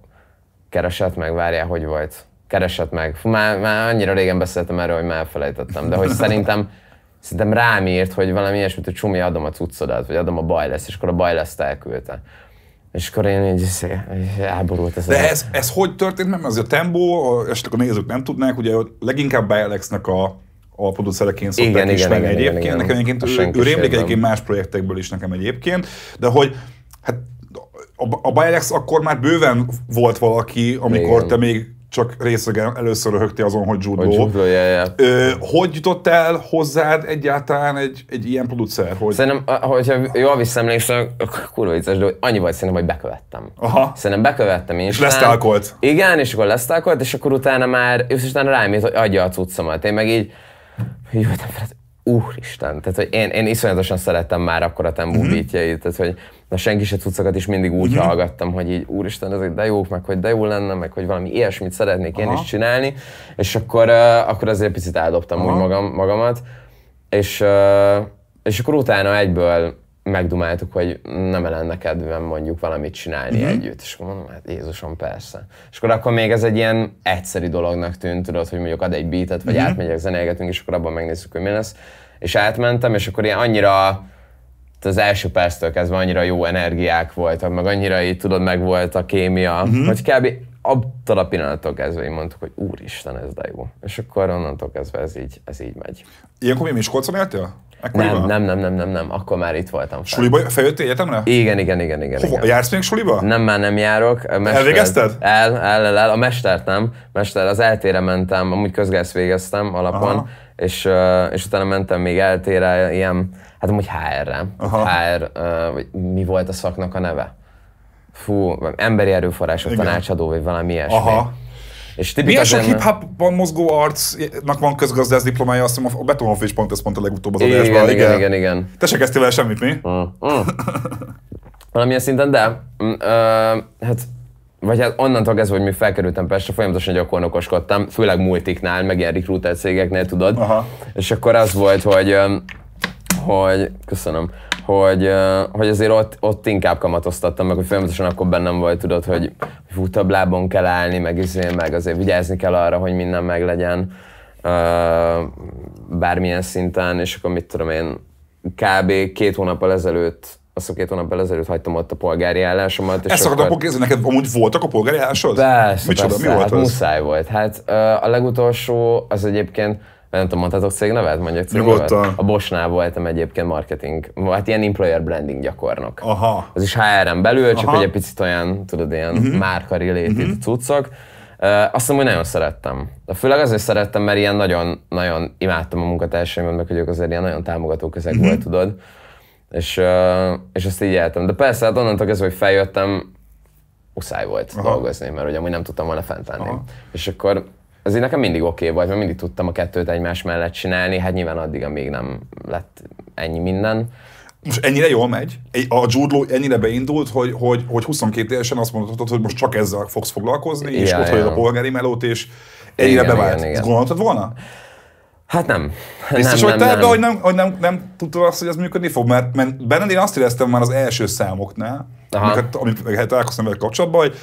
S2: keresett meg, várjál, hogy volt, keresett meg. Fú, már, már annyira régen beszéltem erről, hogy már elfelejtettem, de hogy szerintem szerintem rám írt, hogy valami ilyesmit, hogy csumi, adom a cuccodat, vagy adom a baj lesz, és akkor a baj lesz elküldte. És akkor én így elborult ez. De ez,
S1: ez hogy történt? Mert azért a tempó, akkor a nézők nem tudnák, ugye leginkább Bay Alexnek a a producereként szokták igen, ismerni igen, egyébként. Igen, nekem egyébként ő, ő rémlik egyébként más projektekből is nekem egyébként, de hogy hát a, a Byrex akkor már bőven volt valaki,
S2: amikor igen. te még
S1: csak részegen először röhögti azon, hogy judó. Hogy judo, yeah,
S2: yeah. hogy jutott el hozzád egyáltalán egy, egy ilyen producer? Hogy... Szerintem, hogyha jól visszaemlékszem, kurva vicces, de annyi vagy szerintem, hogy bekövettem. Aha. Szerintem bekövettem én. És lesztálkolt. Igen, és akkor lesztálkolt, és akkor utána már, és utána rám hogy adja a cuccomat. Én meg így, hogy jöttem fel, úristen, tehát hogy én, én iszonyatosan szerettem már akkor a tembú mm-hmm. tehát hogy de senki se cuccokat is mindig úgy mm-hmm. hallgattam, hogy így úristen, ezek de jók, meg hogy de jó lenne, meg hogy valami ilyesmit szeretnék Aha. én is csinálni, és akkor, uh, akkor azért picit eldobtam Aha. úgy magam, magamat, és, uh, és akkor utána egyből megdumáltuk, hogy nem lenne kedvem mondjuk valamit csinálni mm-hmm. együtt. És akkor mondom, hát Jézusom, persze. És akkor akkor még ez egy ilyen egyszerű dolognak tűnt, tudod, hogy mondjuk ad egy beatet, vagy mm-hmm. átmegyek, zenélgetünk, és akkor abban megnézzük, hogy mi lesz. És átmentem, és akkor ilyen annyira az első perctől kezdve annyira jó energiák voltak, meg annyira így tudod, meg volt a kémia, uh-huh. hogy kb. attól a pillanattól kezdve így mondtuk, hogy úristen, ez de jó. És akkor onnantól kezdve ez így, ez így megy. Ilyenkor mi Miskolcon éltél? Nem, Nem, nem, nem, nem, nem, akkor már itt voltam. Fel. Suliba feljöttél egyetemre? Igen, igen, igen, igen. Hova? igen. Jársz még suliba? Nem, már nem járok. Mester, Elvégezted? El, el, el, el, a mestert nem. Mester, az eltére mentem, amúgy közgász végeztem alapon, Aha. és, és utána mentem még eltére ilyen hát amúgy HR-re. HR, uh, mi volt a szaknak a neve? Fú, emberi erőforrások Igen. tanácsadó, vagy valami ilyesmi. Aha. És a sok hip
S1: hopban mozgó arcnak van közgazdász diplomája, azt hiszem a Beton of pont ez pont a legutóbb az adásban. Igen, igen, igen, igen.
S2: Te se kezdtél el semmit, mi? Mm. Mm. Valamilyen szinten, de mm, ö, hát vagy hát onnantól kezdve, hogy mi felkerültem Pestre, folyamatosan gyakornokoskodtam, főleg multiknál, meg ilyen recruiter cégeknél, tudod. Aha. És akkor az volt, hogy hogy köszönöm, hogy, hogy azért ott, ott inkább kamatoztattam meg, hogy folyamatosan akkor bennem volt, tudod, hogy fú, több lábon kell állni, meg izé, meg azért vigyázni kell arra, hogy minden meg legyen bármilyen szinten, és akkor mit tudom én, kb. két hónap ezelőtt azt a két hónap ezelőtt hagytam ott a polgári állásomat. És Ezt akkor...
S1: kérdezni, neked amúgy voltak a polgári
S2: állásod? Persze, Micsoda, persze, mi volt hát az? muszáj volt. Hát a legutolsó az egyébként nem tudom, mondhatok cégnevet? Mondjuk cégnevet? A Bosnál voltam egyébként marketing, hát ilyen employer branding gyakornok. Aha. Az is HR-en belül, csak Aha. hogy egy picit olyan, tudod, ilyen uh-huh. márka related uh-huh. cuccok. Uh, azt mondom, hogy nagyon szerettem. De főleg azért szerettem, mert ilyen nagyon, nagyon imádtam a munkatársaimat, meg hogy ők azért ilyen nagyon támogató közeg uh-huh. volt, tudod. És, uh, és azt így éltem. De persze, hát onnantól kezdve, hogy feljöttem, muszáj volt Aha. dolgozni, mert ugye amúgy nem tudtam volna fentállni. És akkor azért nekem mindig oké okay volt, mert mindig tudtam a kettőt egymás mellett csinálni, hát nyilván addig, amíg nem lett ennyi minden. Most ennyire jól
S1: megy? A Jude ennyire beindult, hogy, hogy, hogy 22 évesen azt mondhatod, hogy most csak ezzel fogsz foglalkozni, ja, és ott ja. a polgári melót, és ennyire igen, bevált. Igen, igen. Gondoltad volna?
S2: Hát nem. Biztos, nem, hogy nem, ebbe, hogy,
S1: nem, hogy nem, nem tudtad azt, hogy ez működni fog? Mert, mert benned én azt éreztem már az első számoknál, Aha. amiket, amiket találkoztam vele kapcsolatban, hogy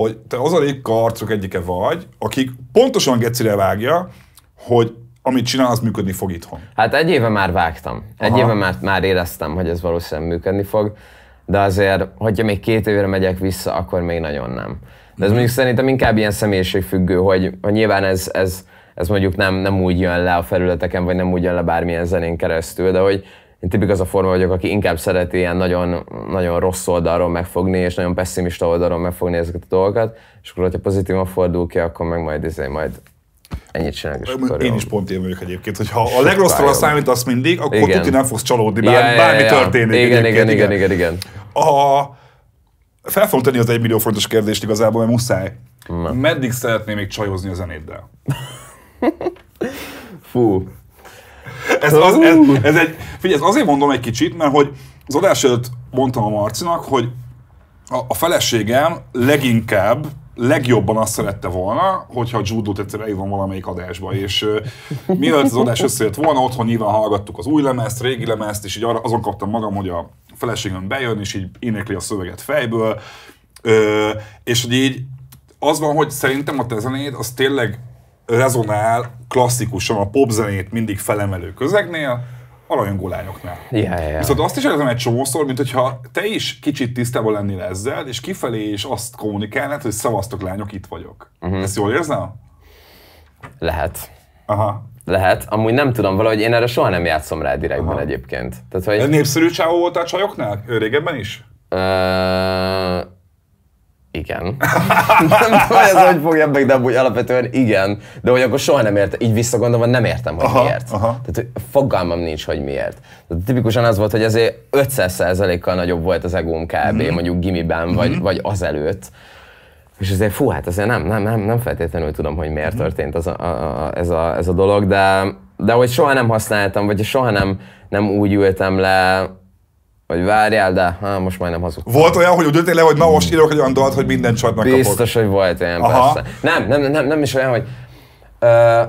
S1: hogy te az a ritka arcok egyike vagy, akik pontosan gecire vágja, hogy
S2: amit csinál, az működni fog itthon. Hát egy éve már vágtam. Egy Aha. éve már, már éreztem, hogy ez valószínűleg működni fog, de azért, hogyha még két évre megyek vissza, akkor még nagyon nem. De ez mhm. mondjuk szerintem inkább ilyen személyiségfüggő, hogy, hogy nyilván ez, ez, ez mondjuk nem, nem úgy jön le a felületeken, vagy nem úgy jön le bármilyen zenén keresztül, de hogy én tipik az a forma vagyok, aki inkább szereti ilyen nagyon, nagyon rossz oldalról megfogni, és nagyon pessimista oldalról megfogni ezeket a dolgokat, és akkor, hogyha pozitívan fordul ki, akkor meg majd, izé, majd ennyit csinálok. És akkor én is pont
S1: ilyen vagyok egyébként, hogy ha a számít, azt mindig, akkor igen. tuti nem fogsz csalódni, bár, ja, ja, bármi ja. történik. Igen, igen, igen, igen, igen. A, fel fogom tenni az egy millió fontos kérdést igazából, mert muszáj. Na. Meddig szeretném még csajozni a zenéddel?
S2: Fú,
S1: ez, az, ez, ez, egy, figyelj, ez azért mondom egy kicsit, mert hogy az adás előtt mondtam a Marcinak, hogy a, a feleségem leginkább legjobban azt szerette volna, hogyha Judot egyszer elhívom valamelyik adásba, és uh, mielőtt az adás összejött volna, otthon nyilván hallgattuk az új lemezt, régi lemezt, és így arra, azon kaptam magam, hogy a feleségem bejön, és így énekli a szöveget fejből, uh, és hogy így az van, hogy szerintem a te zenéd az tényleg rezonál klasszikusan a popzenét mindig felemelő közegnél, a rajongó lányoknál.
S2: Yeah, yeah. Viszont
S1: azt is érzem egy csomószor, mint hogyha te is kicsit tisztában lennél ezzel, és kifelé is azt kommunikálnád, hogy szavaztok
S2: lányok, itt vagyok. Uh-huh. Ezt jól érzem? Lehet. Aha. Lehet. Amúgy nem tudom, valahogy én erre soha nem játszom rá direktben Aha. egyébként. Tehát, hogy... Népszerű csávó volt a
S1: csajoknál? Régebben is?
S2: Uh igen. nem tudom, ez hogy fogja meg, de amúgy alapvetően igen. De hogy akkor soha nem értem, így visszagondolva nem értem, hogy aha, miért. Aha. Tehát hogy fogalmam nincs, hogy miért. Tehát tipikusan az volt, hogy ezért 500%-kal nagyobb volt az egóm kb. Mm. mondjuk gimiben, mm. vagy, vagy azelőtt. És azért fú, hát azért nem, nem, nem, nem feltétlenül tudom, hogy miért mm. történt az a, a, a, ez, a, ez a dolog, de, de hogy soha nem használtam, vagy soha nem, nem úgy ültem le vagy várjál, de ha most majdnem nem hazudtam. Volt olyan,
S1: hogy úgy ültél le, hogy na most hmm. írok egy olyan dalt, hogy minden csatnak Biztos, kapok.
S2: hogy volt ilyen. Aha. persze. Nem, nem, nem, nem is olyan, hogy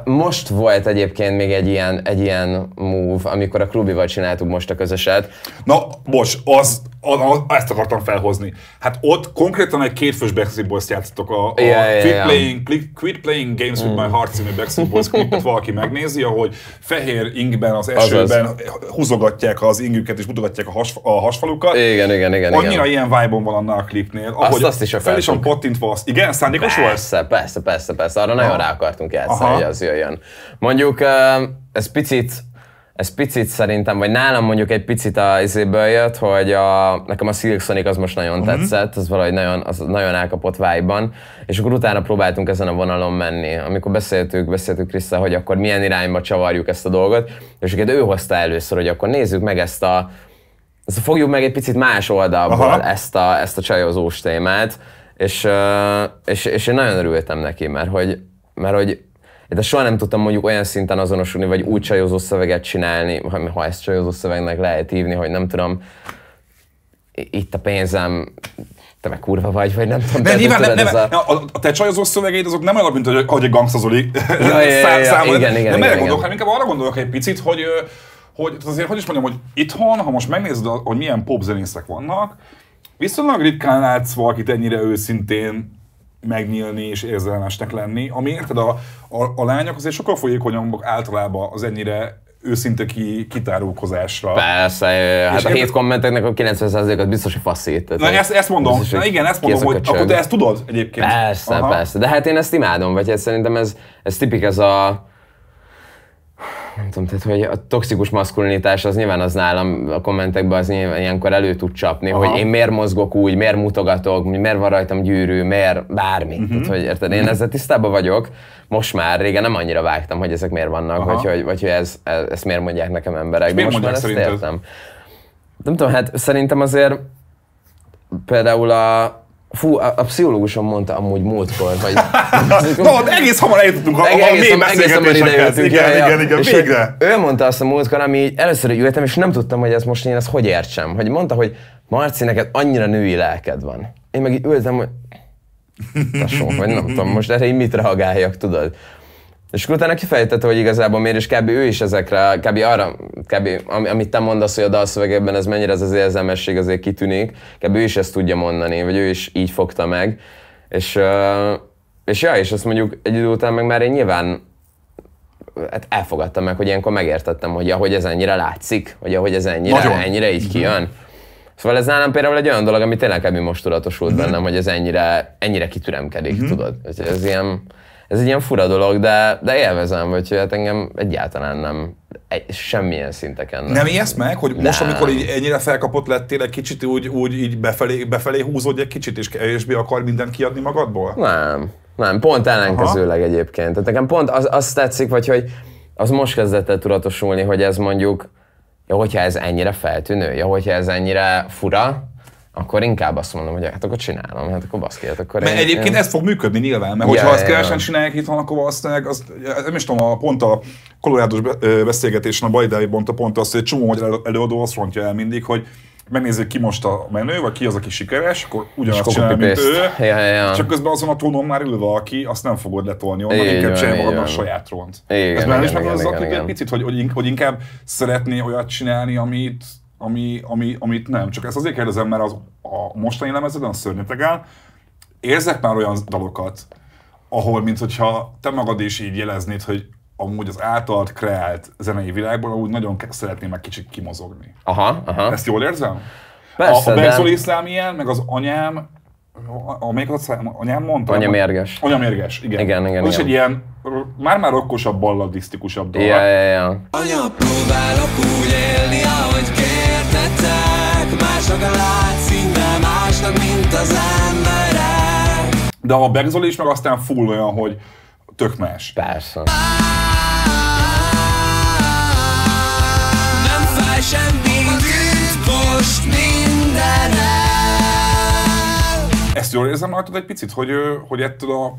S2: most volt egyébként még egy ilyen, egy ilyen move, amikor a klubival csináltuk most a közöset. Na, most az, az, az, ezt akartam felhozni. Hát ott konkrétan egy kétfős Backstreet boys játszottok.
S1: a, a yeah, quit, yeah, playing, click, quit Playing Games mm. With My Heart című Backstreet Boys klipet valaki megnézi, ahogy fehér ingben az esőben Azaz. húzogatják az ingüket és mutogatják a, has, a hasfalukat. Igen, igen, igen. Annyira igen. ilyen vibe van annál a klipnél. Ahogy azt, azt is akartunk. Fel is van
S2: pattintva Igen, szándékos volt? Persze, persze, persze, persze. Arra Aha. nagyon rá akartunk játszani. Aha visszajelző az jöjjön. Mondjuk ez picit ez picit szerintem, vagy nálam mondjuk egy picit a izéből jött, hogy a, nekem a Silk Sonic az most nagyon uh-huh. tetszett, az valahogy nagyon, az nagyon elkapott vibe és akkor utána próbáltunk ezen a vonalon menni. Amikor beszéltük, beszéltük Krisztel, hogy akkor milyen irányba csavarjuk ezt a dolgot, és akkor ő hozta először, hogy akkor nézzük meg ezt a, ezt a fogjuk meg egy picit más oldalból Aha. ezt a, ezt a csajozós témát, és, és, és én nagyon örültem neki, mert hogy, mert hogy de soha nem tudtam mondjuk olyan szinten azonosulni, vagy úgy csajozó szöveget csinálni, ha ezt csajozó szövegnek lehet hívni, hogy nem tudom, itt a pénzem, te meg kurva vagy, vagy nem tudom. De nyilván nem, nem, a...
S1: A, a te csajozó szövegeid azok nem olyan, mint hogy, hogy egy gangstazoli ja, ja, szám, ja, számol. igen, igen, nem igen, igen. gondolok, hanem hát inkább arra gondolok egy picit, hogy, hogy azért hogy is mondjam, hogy itthon, ha most megnézed, hogy milyen popzenészek vannak, viszonylag ritkán látsz valakit ennyire őszintén megnyílni és érzelmesnek lenni, ami érted, a, a, a lányok azért sokkal folyékonyabbak általában az ennyire őszinte ki, kitárulkozásra.
S2: Persze, hát és a hét kommenteknek a 90%-at biztos, hogy faszít. Na, ezt, ezt mondom, biztos, Na, igen, ezt mondom, hogy akkor te ezt tudod egyébként. Persze, Aha. persze, de hát én ezt imádom, vagy hát szerintem ez, ez tipik ez a, nem tudom, tehát hogy a toxikus maszkulinitás az nyilván az nálam a kommentekben az nyilván ilyenkor elő tud csapni, Aha. hogy én miért mozgok úgy, miért mutogatok, miért van rajtam gyűrű, miért bármi. Uh-huh. Tehát, hogy érted, én mhm. ezzel tisztában vagyok. Most már régen nem annyira vágtam, hogy ezek miért vannak, vagy hogy, vagy hogy ez, ez, ezt miért mondják nekem emberek. De most már ezt értem. Nem tudom, hát szerintem azért például a, Fú, a, a pszichológusom mondta amúgy múltkor, vagy...
S1: Na, de egész hamar eljutottunk a, egész, a mély beszélgetésekhez. Igen, igen, igen, igen, végre.
S2: Ő mondta azt a múltkor, ami először ültem, és nem tudtam, hogy ez most én ezt hogy értsem. Hogy mondta, hogy Marci, neked annyira női lelked van. Én meg így ültem, hogy... Tasom, vagy nem tudom most erre én mit reagáljak, tudod. És akkor utána kifejtette, hogy igazából miért, és kb. ő is ezekre, kb. arra, kb. amit te mondasz, hogy a dalszövegekben ez mennyire ez az érzelmesség azért kitűnik, kb. ő is ezt tudja mondani, vagy ő is így fogta meg. És, és ja, és azt mondjuk egy idő után meg már én nyilván hát elfogadtam meg, hogy ilyenkor megértettem, hogy ahogy ez ennyire látszik, hogy ahogy ez ennyire, Nagyon. ennyire így mhm. kijön. Szóval ez nálam például egy olyan dolog, ami tényleg kb. most tudatosult mhm. bennem, hogy ez ennyire, ennyire kitüremkedik, mm-hmm. tudod. Ez, ez ilyen, ez egy ilyen fura dolog, de, de élvezem, hogy hát engem egyáltalán nem, egy, semmilyen szinteken nem. Nem ijeszt meg, hogy nem. most, amikor így
S1: ennyire felkapott lettél, egy kicsit úgy, úgy így befelé, befelé húzódj egy kicsit, és kevésbé akar mindent kiadni magadból?
S2: Nem, nem, pont ellenkezőleg Aha. egyébként. Tehát nekem pont az, az tetszik, vagy hogy az most kezdett el tudatosulni, hogy ez mondjuk, ja, hogyha ez ennyire feltűnő, ja, hogyha ez ennyire fura, akkor inkább azt mondom, hogy hát akkor csinálom, hát akkor baszki, hát akkor Mert én, egyébként én... ez
S1: fog működni nyilván, mert hogyha ja, azt kevesen ja. csinálják itthon, akkor valószínűleg, azt, nem is tudom, a, pont a kolorádos beszélgetésen a Bajdái a pont azt, hogy egy csomó magyar előadó azt mondja el mindig, hogy megnézzük ki most a menő, vagy ki az, aki sikeres, akkor ugyanazt csinál, mint ő, ja, ja. csak közben azon a trónon már ülve, aki azt nem fogod letolni, onnan igen, inkább csinálj magadnak a saját trónt. Igen, Ez már is meg az, hogy egy picit, hogy, hogy inkább szeretné olyat csinálni, amit ami, ami, amit nem. Csak ezt azért kérdezem, mert az, a mostani lemezeden szörnyetegen érzek már olyan dalokat, ahol, mint hogyha te magad is így jeleznéd, hogy amúgy az általad kreált zenei világból, úgy nagyon szeretném meg kicsit kimozogni.
S2: Aha, aha. Ezt jól érzem?
S1: Persze, a, a Benzol Iszlám ilyen, meg az anyám, amelyik az anyám mondta? Anya mérges. Anya mérges, igen. Igen, igen. És egy ilyen, már-már rokkosabb, balladisztikusabb dolog. Ja, ja,
S2: ja. Anya próbálok úgy élni, ahogy kell szeretek Másnak a látszik, de másnak, mint az emberek De a
S1: Begzoli is meg aztán full olyan, hogy tök más. Persze.
S2: Nem fáj semmi, most
S1: minden el. Ezt jól érzem rajtad egy picit, hogy, hogy ettől a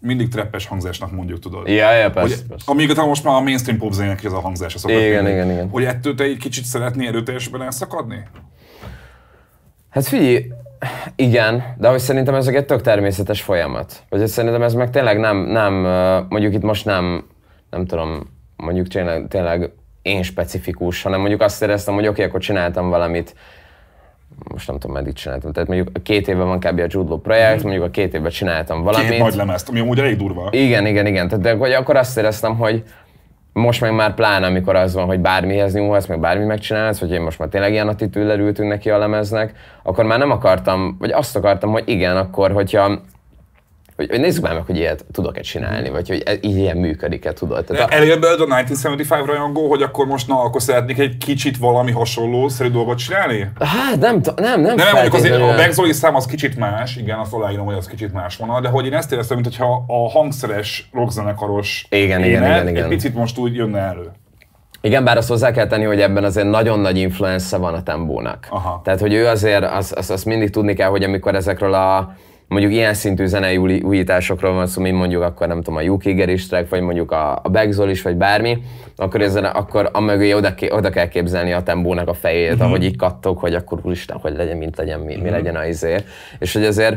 S1: mindig treppes hangzásnak mondjuk, tudod. Ja, ja, persze, hogy, persze. Amíg most már a mainstream pop
S2: zenének ez a hangzás szokott. Igen, mindig. igen, igen. Hogy
S1: ettől te egy kicsit szeretnél erőteljesebben elszakadni?
S2: Hát figyelj, igen, de hogy szerintem ez egy tök természetes folyamat. Vagy szerintem ez meg tényleg nem, nem, mondjuk itt most nem, nem tudom, mondjuk tényleg, tényleg én specifikus, hanem mondjuk azt éreztem, hogy oké, okay, akkor csináltam valamit most nem tudom, meddig csináltam. Tehát mondjuk két éve van kb. a Jude projekt, mhm. mondjuk a két évben csináltam valamit. Két nagy lemezt,
S1: ami amúgy elég durva. Igen,
S2: igen, igen. Tehát, de hogy akkor azt éreztem, hogy most meg már pláne, amikor az van, hogy bármihez nyúlhatsz, meg bármi megcsinálsz, hogy én most már tényleg ilyen attitűddel ültünk neki a lemeznek, akkor már nem akartam, vagy azt akartam, hogy igen, akkor, hogyha hogy, hogy nézzük már meg, hogy ilyet tudok-e csinálni, mhm. vagy hogy e, ilyen működik-e, tudod. Tehát a...
S1: Elér belőled a 1975 rajongó, hogy akkor most na, akkor szeretnék egy kicsit valami hasonló szerű dolgot csinálni?
S2: Hát nem, nem, nem. De nem, mondjuk azért a Backzoli
S1: szám az kicsit más, igen, azt aláírom, hogy az kicsit más volna, de hogy én ezt éreztem, mintha a hangszeres rockzenekaros igen, igen, igen, igen, egy picit most úgy jönne elő.
S2: Igen, bár azt hozzá kell tenni, hogy ebben azért nagyon nagy influence van a tembónak. Aha. Tehát, hogy ő azért, azt az, az mindig tudni kell, hogy amikor ezekről a mondjuk ilyen szintű zenei újításokról van szó, mint mondjuk akkor nem tudom, a UK Geristrek, vagy mondjuk a, a Begzol is, vagy bármi, akkor, ezen, akkor mögé oda, oda kell képzelni a tembónak a fejét, uh-huh. ahogy így kattog, hogy akkor úristen, hogy legyen, mint legyen, mi, uh-huh. mi mhm. legyen a izé. És hogy azért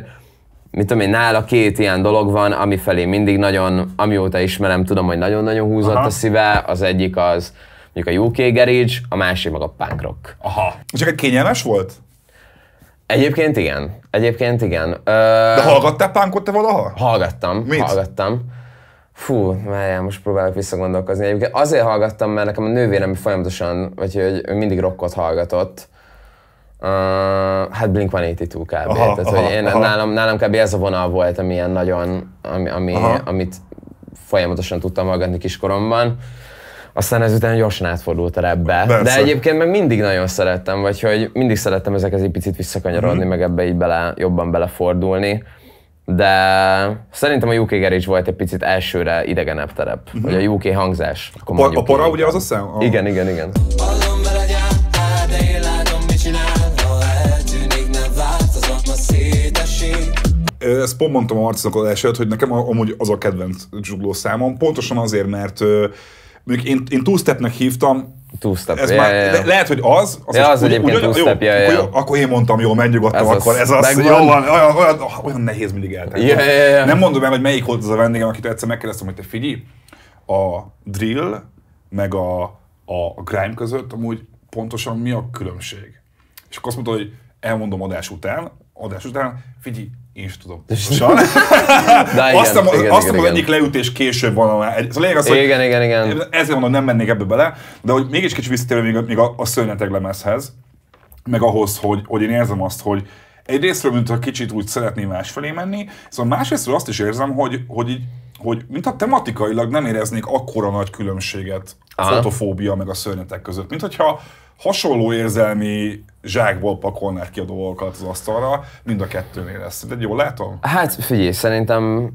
S2: mit tudom én, nála két ilyen dolog van, ami felé mindig nagyon, amióta ismerem, tudom, hogy nagyon-nagyon húzott Aha. a szíve, az egyik az mondjuk a UK Garage, a másik meg a punk rock. Aha. És kényelmes volt? Egyébként igen. Egyébként igen. Ö... De hallgattál pánkot te valaha? Hallgattam. Mit? Hallgattam. Fú, már most próbálok visszagondolkozni. Egyébként azért hallgattam, mert nekem a nővérem folyamatosan, vagy hogy ő mindig rockot hallgatott. Uh, hát Blink-182 kb. Aha, Tehát, aha, hogy én, aha. Nálam, nálam kb. ez a vonal volt, ami ilyen nagyon, ami, ami, amit folyamatosan tudtam hallgatni kiskoromban aztán ezután gyorsan átfordult a rapbe. De egyébként meg mindig nagyon szerettem, vagy hogy mindig szerettem ezekhez egy picit visszakanyarodni, mm-hmm. meg ebbe így bele, jobban belefordulni. De szerintem a UK Garage volt egy picit elsőre idegenebb terep, mm-hmm. vagy a UK hangzás. Akkor a, par, a para ugye az a szem? A... Igen, igen, igen.
S1: ezt pont mondtam a Marcinak az elsőt, hogy nekem amúgy az a kedvenc zsugló számom, pontosan azért, mert még én, én two-stepnek hívtam, Two-step. Ez ja, már, ja, ja. lehet, hogy az. az ja, az, az egyébként ugyan, two-step, jó, ja, ja. Akkor, akkor én mondtam, jó, megnyugodtam, ez akkor az, ez az. Jó, van, olyan, olyan, olyan nehéz mindig eltenni. Ja, ja, ja. Nem mondom el, hogy melyik volt az a vendégem, akit egyszer megkérdeztem, hogy te figyelj, a drill meg a, a grime között amúgy pontosan mi a különbség. És akkor azt mondta, hogy elmondom adás után, adás után, figyelj, én is tudom pontosan. igen, azt hiszem, azt igen, az egyik leütés később van. ez a lényeg az, igen, hogy, igen, igen. Ezért mondom, nem mennék ebbe bele, de hogy mégis kicsit visszatérve még, még a, a szörnyetek lemezhez, meg ahhoz, hogy, hogy én érzem azt, hogy egyrésztről, mintha kicsit úgy szeretném másfelé menni, szóval másrésztről azt is érzem, hogy, hogy így hogy mintha tematikailag nem éreznék akkora nagy különbséget Aha. fotofóbia meg a szörnyetek között. Mint hogyha hasonló érzelmi zsákból pakolnák ki a dolgokat az asztalra, mind a kettőnél lesz. De jól látom?
S2: Hát figyelj, szerintem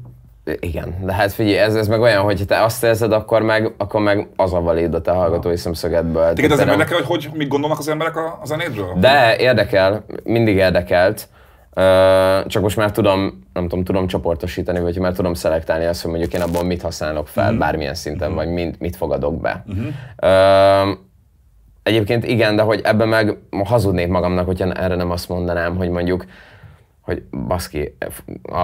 S2: igen, de hát figyelj, ez, ez meg olyan, hogy te azt érzed, akkor meg, akkor meg az a valid a te hallgatói szemszögedből. Téged ez nem érdekel,
S1: hogy, hogy mit gondolnak az emberek a, a zenédről? De
S2: érdekel, mindig érdekelt csak most már tudom, nem tudom, tudom csoportosítani, vagy már tudom szelektálni azt, hogy mondjuk én abban mit használok fel, uh-huh. bármilyen szinten, uh-huh. vagy mind, mit fogadok be. Uh-huh. Egyébként igen, de hogy ebben meg hazudnék magamnak, hogyha erre nem azt mondanám, hogy mondjuk hogy baszki, a,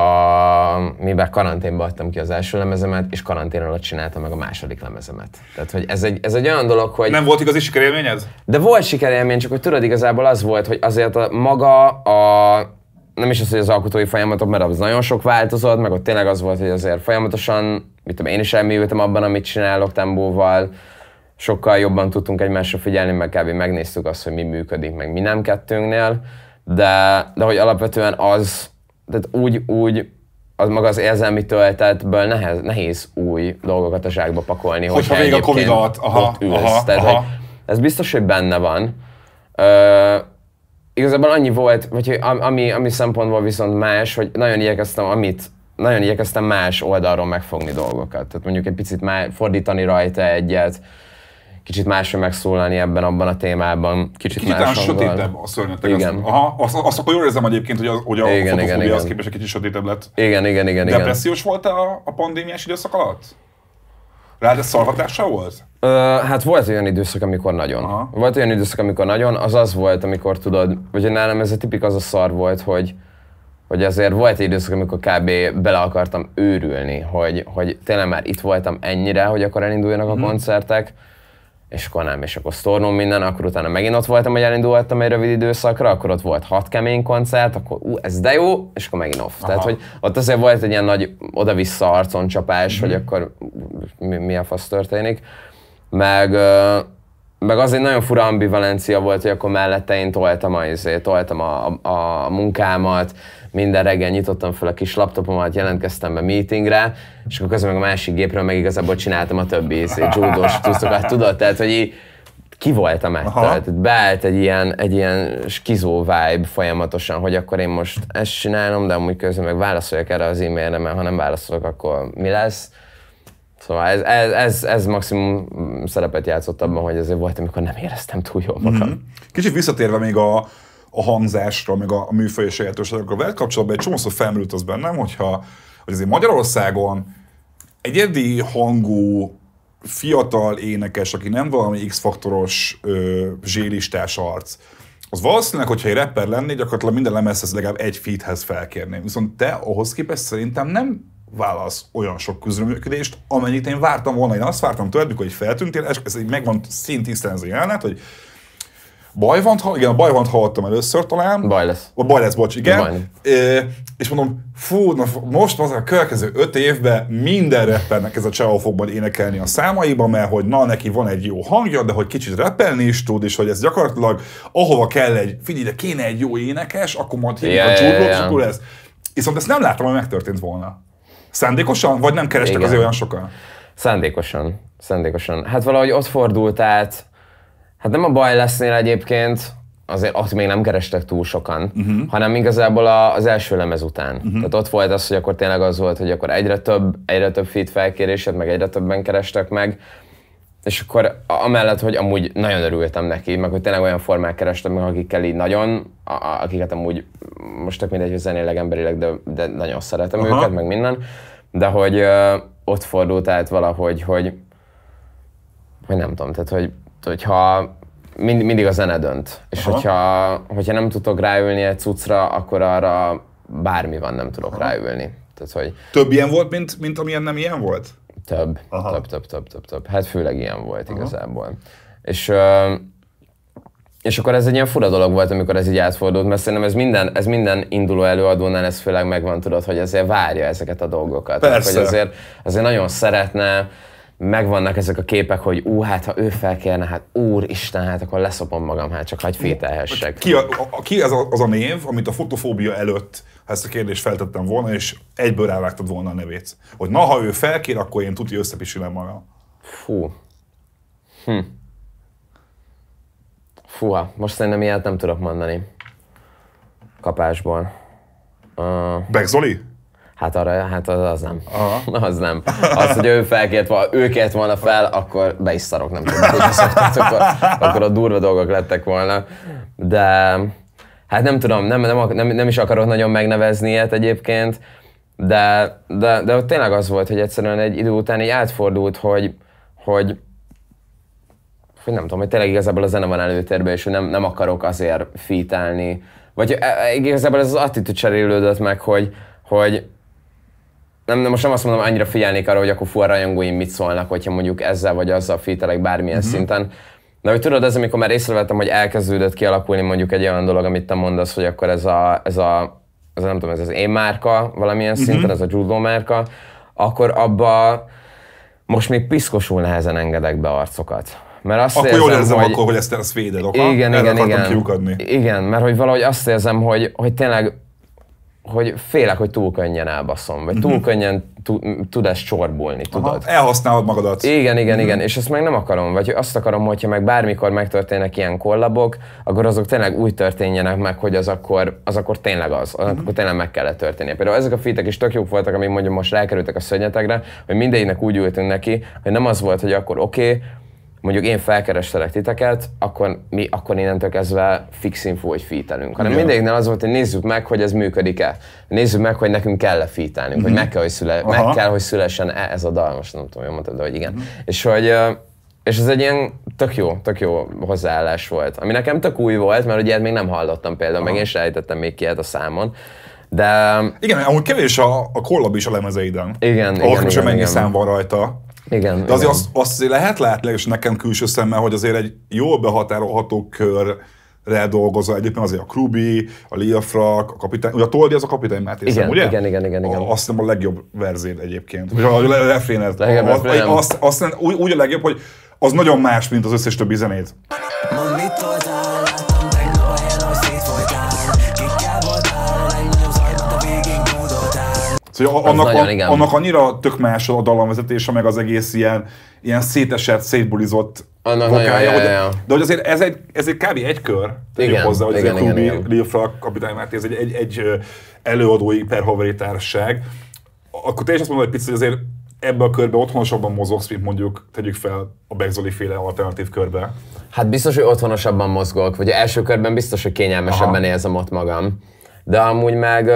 S2: miben karanténba adtam ki az első lemezemet, és karantén alatt csináltam meg a második lemezemet. Tehát, hogy ez egy, ez egy olyan dolog, hogy... Nem volt igazi sikerélmény ez? De volt sikerélmény, csak hogy tudod, igazából az volt, hogy azért a, maga a, nem is az, hogy az alkotói folyamatok, mert az nagyon sok változott, meg ott tényleg az volt, hogy azért folyamatosan, mit tudom, én is elmélyültem abban, amit csinálok tempóval, sokkal jobban tudtunk egymásra figyelni, meg kb. megnéztük azt, hogy mi működik, meg mi nem kettőnknél, de, de hogy alapvetően az, tehát úgy, úgy az maga az érzelmi töltetből nehez, nehéz új dolgokat a zsákba pakolni. Hogyha, hogyha még a Covid alatt, aha, aha, aha, aha. ez biztos, hogy benne van. Ö, igazából annyi volt, vagy ami, ami szempontból viszont más, hogy nagyon igyekeztem, amit nagyon igyekeztem más oldalról megfogni dolgokat. Tehát mondjuk egy picit már fordítani rajta egyet, kicsit máshogy megszólalni ebben, abban a témában. Kicsit, kicsit más sötétebb a
S1: szörnyetek. Igen. Azt, aha, azt, azt, akkor jól érzem egyébként, hogy, az, hogy a igen, igen, igen. az képest egy
S2: kicsit sötétebb lett. Igen, igen, igen. igen.
S1: volt-e a, a pandémiás időszak alatt? Rád ez szarhatással volt?
S2: Ö, hát volt olyan időszak, amikor nagyon. Aha. Volt olyan időszak, amikor nagyon, az az volt, amikor tudod, vagy nálam ez a tipik az a szar volt, hogy hogy azért volt egy időszak, amikor kb. bele akartam őrülni, hogy, hogy tényleg már itt voltam ennyire, hogy akkor elinduljanak mm. a mhm. koncertek, és akkor nem, és akkor sztornom minden, akkor utána megint ott voltam, hogy elindultam egy rövid időszakra, akkor ott volt hat kemény koncert, akkor ú, ez de jó, és akkor megint off. Aha. Tehát, hogy ott azért volt egy ilyen nagy oda-vissza arcon csapás, mm-hmm. hogy mhm. akkor mi, mi a fasz történik. Meg, meg az egy nagyon fura ambivalencia volt, hogy akkor mellette én toltam a, toltam a, a, a munkámat, minden reggel nyitottam fel a kis laptopomat, jelentkeztem be meetingre, és akkor közben meg a másik gépről meg igazából csináltam a többi zsúdós izé, tusztokat, tudod? Tehát, hogy így, ki voltam ettől. Tehát beállt egy ilyen, egy ilyen skizó vibe folyamatosan, hogy akkor én most ezt csinálom, de amúgy közben meg válaszoljak erre az e-mailre, mert ha nem válaszolok, akkor mi lesz? Szóval ez, ez, ez, ez maximum szerepet játszott abban, hogy azért volt, amikor nem éreztem túl jól magam. Mm-hmm. Kicsit visszatérve még a, a
S1: hangzásra, meg a, a műfaj sajátosságokra vele kapcsolatban egy csomószor felmerült az bennem, hogyha, hogy azért Magyarországon egyedi hangú fiatal énekes, aki nem valami X-faktoros zsélistás arc, az valószínűleg, hogyha egy rapper lennél, gyakorlatilag minden lemezhez legalább egy feedhez felkérném. Viszont te ahhoz képest szerintem nem válasz olyan sok közreműködést, amennyit én vártam volna. Én azt vártam tőled, hogy egy feltűntél, ez így megvan szintisztán ez a jelenet, hogy van, ha, igen, a Bajvant hallottam először talán. Baj lesz. A baj lesz, bocs, igen. É, és mondom, fú, na, most az a következő öt évben minden rappernek ez a csávó fog majd énekelni a számaiba, mert hogy na, neki van egy jó hangja, de hogy kicsit rappelni is tud, és hogy ez gyakorlatilag ahova kell egy, figyelj, de kéne egy jó énekes, akkor majd hívjuk yeah, a csúrgók, yeah, és akkor lesz. Viszont ezt nem láttam, hogy megtörtént volna.
S2: Szándékosan? Vagy nem kerestek igen. azért olyan sokan? Szándékosan. Szándékosan. Hát valahogy ott fordult át, Hát nem a baj lesznél egyébként, azért ott még nem kerestek túl sokan, uh-huh. hanem igazából az első lemez után. Uh-huh. Tehát ott volt az, hogy akkor tényleg az volt, hogy akkor egyre több, egyre több feed felkérésed, meg egyre többen kerestek meg, és akkor amellett, hogy amúgy nagyon örültem neki, meg hogy tényleg olyan formák kerestem meg, akikkel így nagyon, a, akiket amúgy most tök mindegy, hogy zenéleg, emberileg, de, de nagyon szeretem Aha. őket, meg minden, de hogy ö, ott fordult át valahogy, hogy, hogy nem tudom, tehát hogy hogyha mind, mindig a zene dönt. És hogyha, hogyha nem tudok ráülni egy cuccra, akkor arra bármi van, nem tudok Aha. ráülni. Tehát, hogy Több ilyen volt, mint, mint
S1: amilyen nem ilyen
S2: volt? Több, Aha. több, több, több, több, több. Hát főleg ilyen volt Aha. igazából. És, és akkor ez egy ilyen fura dolog volt, amikor ez így átfordult, mert szerintem ez minden, ez minden induló előadónál ez főleg megvan, tudod, hogy azért várja ezeket a dolgokat. Persze. Mert, hogy azért, azért nagyon szeretne, megvannak ezek a képek, hogy ú, hát ha ő felkérne, hát úristen, hát akkor leszopom magam, hát csak hagyj fételhessek. Ki, a, a, ki az, a,
S1: az a név, amit a fotofóbia előtt, ezt a kérdést feltettem volna, és egyből rávágtad volna a
S2: nevét? Hogy na, ha ő
S1: felkér, akkor én tuti összepisülem magam.
S2: Fú. Hm. Fú, most szerintem ilyet nem tudok mondani. Kapásból. Uh... Begzoli? Hát arra, hát az, az nem. Aha. Az nem. Az, hogy ő felkért volna, őket volna fel, akkor be is szarok, nem tudom, hogy akkor, akkor a durva dolgok lettek volna. De hát nem tudom, nem, nem, nem, nem is akarok nagyon megnevezni ilyet egyébként, de, de, de ott tényleg az volt, hogy egyszerűen egy idő után így átfordult, hogy, hogy hogy nem tudom, hogy tényleg igazából a zene van előtérben, és hogy nem, nem akarok azért fítelni. Vagy e, e, igazából ez az attitűd cserélődött meg, hogy, hogy nem, nem, most nem azt mondom, annyira figyelnék arra, hogy akkor fú, a rajongóim mit szólnak, hogyha mondjuk ezzel vagy azzal fitelek bármilyen mm-hmm. szinten. De hogy tudod, ez amikor már észrevettem, hogy elkezdődött kialakulni mondjuk egy olyan dolog, amit te mondasz, hogy akkor ez a, ez a ez nem tudom, ez az én márka valamilyen mm-hmm. szinten, ez a judo márka, akkor abba most még piszkosul nehezen engedek be arcokat. Mert azt akkor érzem, jól érzem hogy, akkor, hogy ezt, a
S1: véded, oka? Igen, Erre igen, igen. Kiukadni.
S2: Igen, mert hogy valahogy azt érzem, hogy, hogy tényleg hogy félek, hogy túl könnyen elbaszom, vagy túl mhm. könnyen tud ezt csorbulni, tudod? Aha, elhasználod magadat. Igen, igen, mhm. igen, és ezt meg nem akarom, vagy azt akarom, hogyha meg bármikor megtörténnek ilyen kollabok, akkor azok tényleg úgy történjenek meg, hogy az akkor, az akkor tényleg az, az mhm. akkor tényleg meg kellett történnie. Például ezek a fitek is tök jók voltak, amik mondjuk most rákerültek a szörnyetekre, hogy mindegyiknek úgy ültünk neki, hogy nem az volt, hogy akkor oké, okay, mondjuk én felkerestelek titeket, akkor mi akkor innentől kezdve fix info, hogy fítelünk. Hanem ja. mindegyiknél az volt, hogy nézzük meg, hogy ez működik-e. Nézzük meg, hogy nekünk kell-e fitelnünk, mm-hmm. hogy mhm. meg kell, hogy, szüle, meg kell, hogy szülessen -e ez a dal. Most nem tudom, hogy mondtad, de hogy igen. Mm-hmm. És hogy és ez egy ilyen tök jó, tök jó hozzáállás volt, ami nekem tök új volt, mert ugye ilyet még nem hallottam például, Aha. meg én sejtettem még ki ilyet a számon. De...
S1: Igen, amúgy kevés
S2: a, a kollab is a lemezeiden. Igen, igen, igen, igen. mennyi igen. szám van rajta. Igen, De azért igen. azt azért
S1: lehet látni, és nekem külső szemmel, hogy azért egy jól behatárolható kör dolgozol együtt, egyébként azért a Krubi, a Liafrak, a kapitány, ugye a Toldi az a kapitány Máté igen, ugye?
S2: Igen, igen, igen, igen.
S1: azt hiszem a legjobb verzén egyébként. Vagy a refrénet. Azt, azt, azt úgy, úgy a legjobb, hogy az nagyon más, mint az összes többi zenét. Monitor. Szóval az annak, nagyon, a, igen. annak annyira tök más a dallamvezetése, meg az egész ilyen, ilyen szétesett, szétbulizott annak vokája. Nagyon, hogy, ja, ja. De hogy azért ez egy, ez egy kb. egy kör, igen, hozzá, hogy igen, igen, igen. Lil Frank, Kapitány Márti, ez egy, egy, egy előadói per haveri társaság. Akkor te is azt mondod, hogy picit azért ebbe a körbe otthonosabban mozogsz, mint mondjuk tegyük fel a Begzoli féle alternatív
S2: körbe? Hát biztos, hogy otthonosabban mozgok, vagy első körben biztos, hogy kényelmesebben Aha. érzem ott magam. De amúgy meg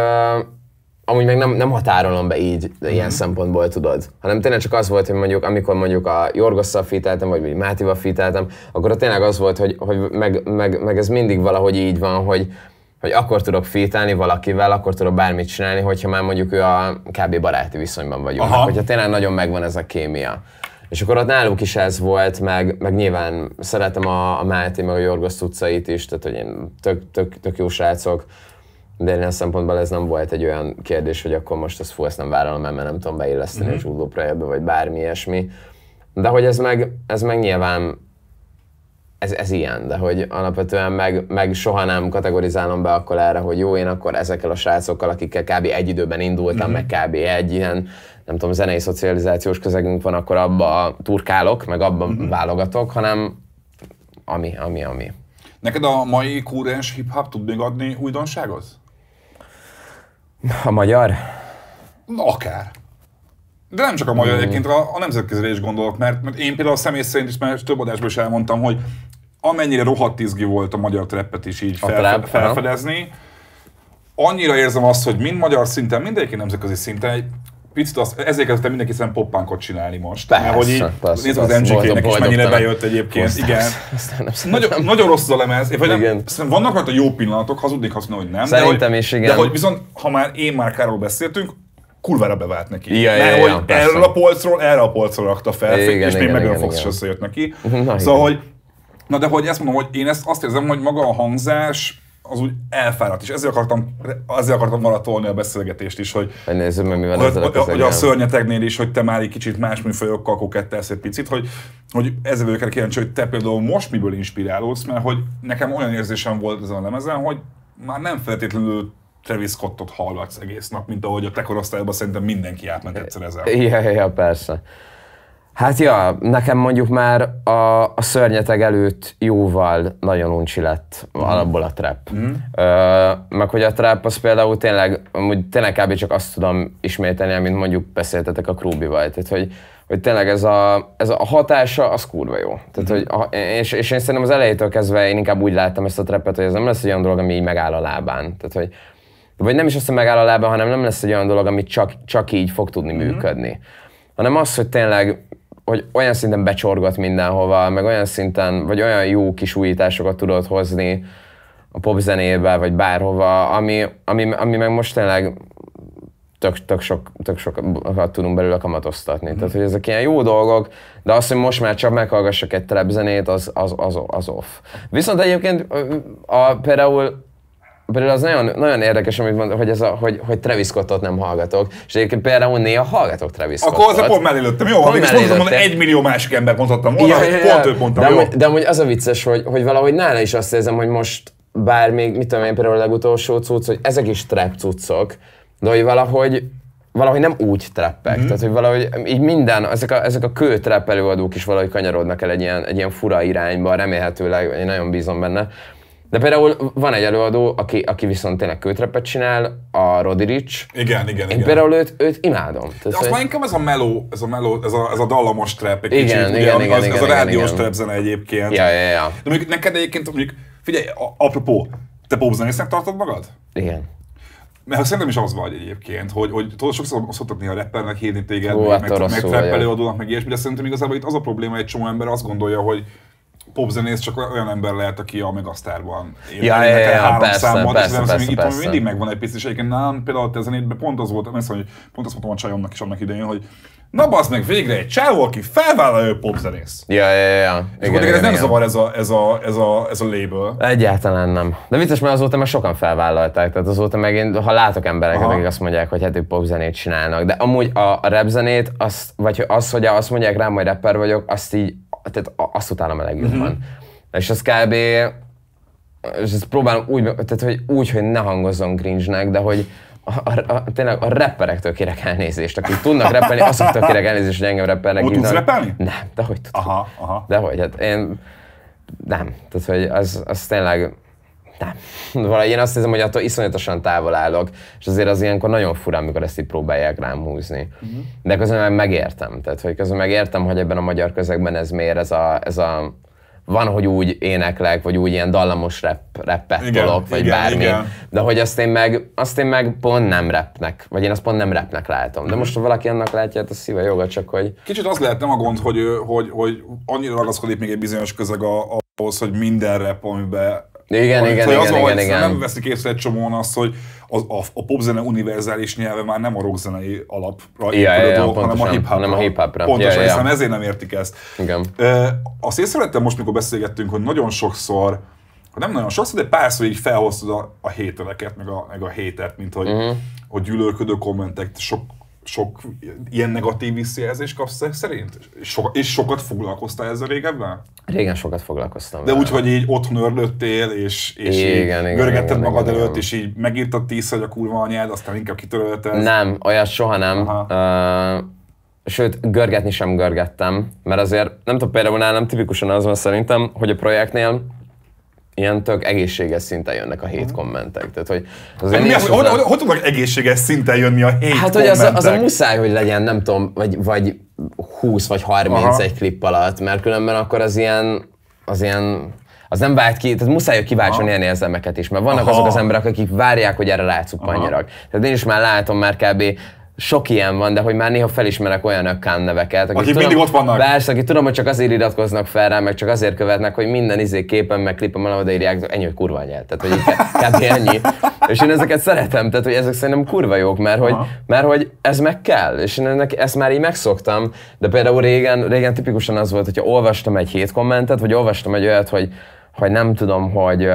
S2: amúgy meg nem, nem határolom be így mm ilyen mhm. szempontból, tudod. Hanem tényleg csak az volt, hogy mondjuk, amikor mondjuk a Jorgosszal fiteltem, vagy Mátival fiteltem, akkor tényleg az volt, hogy, hogy meg, meg, meg, ez mindig valahogy így van, hogy, hogy akkor tudok fételni valakivel, akkor tudok bármit csinálni, hogyha már mondjuk ő a kb. baráti viszonyban vagyunk. Aha. Hogyha tényleg nagyon megvan ez a kémia. És akkor ott náluk is ez volt, meg, meg nyilván szeretem a, a Máté, meg a Jorgosz utcait is, tehát hogy én tök, tök, tök jó srácok de ilyen szempontból ez nem volt egy olyan kérdés, hogy akkor most az fú, ezt nem vállalom, mert nem tudom beilleszteni mm-hmm. a judo projektbe, vagy bármi ilyesmi. De hogy ez meg, ez meg nyilván ez, ez ilyen, de hogy alapvetően meg, meg soha nem kategorizálom be akkor erre, hogy jó, én akkor ezekkel a srácokkal, akikkel kb. egy időben indultam, mm-hmm. meg kb. egy ilyen, nem tudom, zenei szocializációs közegünk van, akkor abba turkálok, meg abba mm-hmm. válogatok, hanem ami, ami, ami.
S1: Neked a mai kúrens hip-hop tud még adni újdonságot? A magyar? Akár. De nem csak a magyar, hmm. egyébként a, a nemzetközre is gondolok, mert, mert én például a személy szerint is, mert több adásban is elmondtam, hogy amennyire rohadt izgi volt a magyar treppet is így fel, tráp, felfedezni, annyira érzem azt, hogy mind magyar szinten, mindegyik nemzetközi szinten egy picit azt, ezért kezdtem mindenki szerint poppánkot csinálni most. Persze, mert hogy persze, nézd az MGK-nek is mennyire bejött egyébként. Aztán, igen.
S2: Aztán nem, nagyon, nem. nagyon rossz
S1: a lemez. Vagy nem, vannak rajta jó pillanatok, hazudnék azt hogy nem. Szerintem de, is igen. De hogy viszont, ha már én már Károl beszéltünk, kurvára bevált neki. Ja, Mert ja, hogy ja, persze. a polcról, erre a polcról rakta fel, igen, és igen, még igen, igen, meg a Fox is összejött neki. Na, szóval, hogy, na de hogy ezt mondom, hogy én ezt azt érzem, hogy maga a hangzás, az úgy elfáradt, és ezért akartam, azért akartam maratolni a beszélgetést is, hogy,
S2: hogy, nézzük, mi van hogy, a, hogy a
S1: szörnyetegnél is, hogy te már egy kicsit más műfajokkal kokettelsz egy picit, hogy, hogy ezzel vagyok kíváncsi, hogy te például most miből inspirálódsz, mert hogy nekem olyan érzésem volt ezen a lemezen, hogy már nem feltétlenül Travis Scottot hallgatsz egész nap, mint ahogy a te korosztályban szerintem mindenki átment egyszer ezen. Ja, ja,
S2: persze. Hát ja, nekem mondjuk már a, a szörnyeteg előtt jóval nagyon uncsi lett mm. alapból a trap. Mm. Ö, meg hogy a trap az például tényleg, amúgy tényleg kb. csak azt tudom ismételni, amit mondjuk beszéltetek a Krúbival. Tehát, hogy, hogy tényleg ez a, ez a hatása, az kurva jó. Tehát, mm. hogy a, és, és én szerintem az elejétől kezdve én inkább úgy láttam ezt a trapet, hogy ez nem lesz egy olyan dolog, ami így megáll a lábán. Tehát, hogy vagy nem is azt, hogy megáll a lábán, hanem nem lesz egy olyan dolog, ami csak, csak így fog tudni mm. működni. Hanem az, hogy tényleg hogy olyan szinten becsorgat mindenhova, meg olyan szinten, vagy olyan jó kis újításokat tudott hozni a popzenébe, vagy bárhova, ami, ami, ami meg most tényleg tök, tök, sok, tök sokat tudunk belőle kamatoztatni. Mm. Tehát, hogy ezek ilyen jó dolgok, de azt, hogy most már csak meghallgassak egy trap zenét, az, az, az, az off. Viszont egyébként a, például Például az nagyon, nagyon érdekes, amit mondod, hogy, ez a, hogy, hogy Travis Scottot nem hallgatok. És egyébként például néha hallgatok Travis Scottot. Akkor az a pont mellé lőttem. Jó, ha mégis hogy
S1: egy millió másik ember mondhattam volna, ja, ja, ja. pont őt mondtam. De, amúgy,
S2: de amúgy az a vicces, hogy, hogy valahogy nála is azt érzem, hogy most bár még, mit tudom én, például a legutolsó cucc, hogy ezek is trap cuccok, de hogy valahogy valahogy nem úgy trappek, mm-hmm. tehát hogy valahogy így minden, ezek a, ezek a kő trapp előadók is valahogy kanyarodnak el egy ilyen, egy ilyen fura irányba, remélhetőleg, én nagyon bízom benne, de például van egy előadó, aki, aki viszont tényleg kőtrepet csinál, a Rodirich. Igen, igen, igen. Én például őt, őt imádom. Tehát, De azt hogy...
S1: inkább ez a meló, ez a, meló, ez a, ez a dallamos trap, egy igen, kicsit, igen, ugye, igen, az, igen, az igen, a rádiós trap zene egyébként. Ja, ja, ja. De mondjuk neked egyébként, mondjuk, figyelj, apropó, te popzenésznek tartod magad? Igen. Mert szerintem is az vagy egyébként, hogy, hogy tudod, sokszor szoktak néha rappernek hívni téged, Hú, meg, hát meg, meg előadónak, meg ilyesmi, de szerintem igazából itt az a probléma, hogy egy csomó ember azt gondolja, hogy popzenész csak olyan ember lehet, aki a megasztárban él. Ja, ja, ja, három persze, számot, persze, persze, persze, itt persze. mindig megvan egy picit, és egyébként nálam például a zenétben pont az volt, messze, hogy pont azt mondtam a csajomnak is annak idején, hogy na basz meg végre egy csávó, aki felvállalja, ő popzenész.
S2: Ja, ja, ja. Igen, igen, ez nem igen. zavar ez
S1: a, ez, a, ez, a, ez a label.
S2: Egyáltalán nem. De vicces, mert azóta már sokan felvállalták, tehát azóta meg én, ha látok embereket, akik azt mondják, hogy hát ők popzenét csinálnak, de amúgy a, a rapzenét, azt, vagy az, hogy azt mondják rám, hogy rapper vagyok, azt így tehát azt utána a legjobban. Mm-hmm. És az kb. És ezt próbálom úgy, tehát, hogy úgy, hogy ne hangozzon cringe-nek, de hogy a, a, a, tényleg a rapperektől kérek elnézést, akik tudnak rappelni, azoktól kérek elnézést, hogy engem rappelnek. Hogy tudsz rappelni? Nem, de hogy tudsz. Aha, aha. De hogy, hát én nem. Tehát, hogy az, az tényleg nem, Valahogy én azt hiszem, hogy attól iszonyatosan távol állok, és azért az ilyenkor nagyon fura, amikor ezt így próbálják rám húzni. Uh-huh. De közben meg megértem, tehát hogy közben megértem, hogy ebben a magyar közegben ez miért, ez a, ez a van, hogy úgy éneklek, vagy úgy ilyen dallamos rap, rappet tolok, vagy igen, bármi. Igen. De hogy azt én, meg, azt én meg pont nem repnek, vagy én azt pont nem repnek látom. De mhm. most, ha valaki annak látja, hát a szíve joga, csak hogy... Kicsit az lehet
S1: nem a gond, hogy, hogy, hogy annyira ragaszkodik még egy bizonyos közeg a, ahhoz, hogy minden rap, amiben igen, Amit, igen, hogy igen, az, igen, igen. Nem veszik észre egy csomóan azt, hogy az, a, a popzene univerzális nyelve már nem a rockzenei alapra ja, épül ja, pontosan, hanem a hip-hopra. Hanem a hip-hopra. Pontosan, ja, ja, ja. ezért nem értik ezt. Igen. E, azt észrevettem most, mikor beszélgettünk, hogy nagyon sokszor nem nagyon sokszor, de párszor így felhoztad a, a hételeket, meg a, meg a hétert, mint hogy, uh-huh. Mhm. a gyűlölködő kommentek, sok sok ilyen negatív visszajelzést kapsz -e szerint? So, és sokat foglalkoztál ezzel régebben?
S2: Régen sokat foglalkoztam. De úgy,
S1: hogy így otthon örlöttél, és, és igen, így görgetted magad igen, előtt, igen. és így megírtad tíz, hogy a kurva anyád, aztán inkább kitörölted. Nem,
S2: olyat soha nem. Uh, sőt, görgetni sem görgettem, mert azért, nem tudom, például nálam tipikusan az van szerintem, hogy a projektnél ilyen tök egészséges szinten jönnek a hét mhm. kommentek. Tehát, hogy az mi az, hogy, hogy, hogy,
S1: tudnak egészséges szinten jönni a hét Hát, hogy az, az a
S2: muszáj, hogy legyen, nem tudom, vagy, vagy 20 vagy 30 Aha. egy klip alatt, mert különben akkor az ilyen, az ilyen az nem vált ki, tehát muszáj, hogy kiváltson ilyen érzelmeket is, mert vannak Aha. azok az emberek, akik várják, hogy erre rácuppanjanak. Tehát én is már látom, már kb sok ilyen van, de hogy már néha felismerek olyan account neveket, akik, akik tudom, mindig ott vannak. Persze, akik tudom, hogy csak azért iratkoznak fel rá, meg csak azért követnek, hogy minden izé képen, meg klipem alá odaírják, ennyi, hogy kurva nyelt. Tehát, hogy kb. ennyi. És én ezeket szeretem, tehát, hogy ezek szerintem kurva jók, mert hogy, mert hogy ez meg kell, és én ennek, ezt már így megszoktam, de például régen, régen tipikusan az volt, hogyha olvastam egy hét kommentet, vagy olvastam egy olyat, hogy, hogy nem tudom, hogy,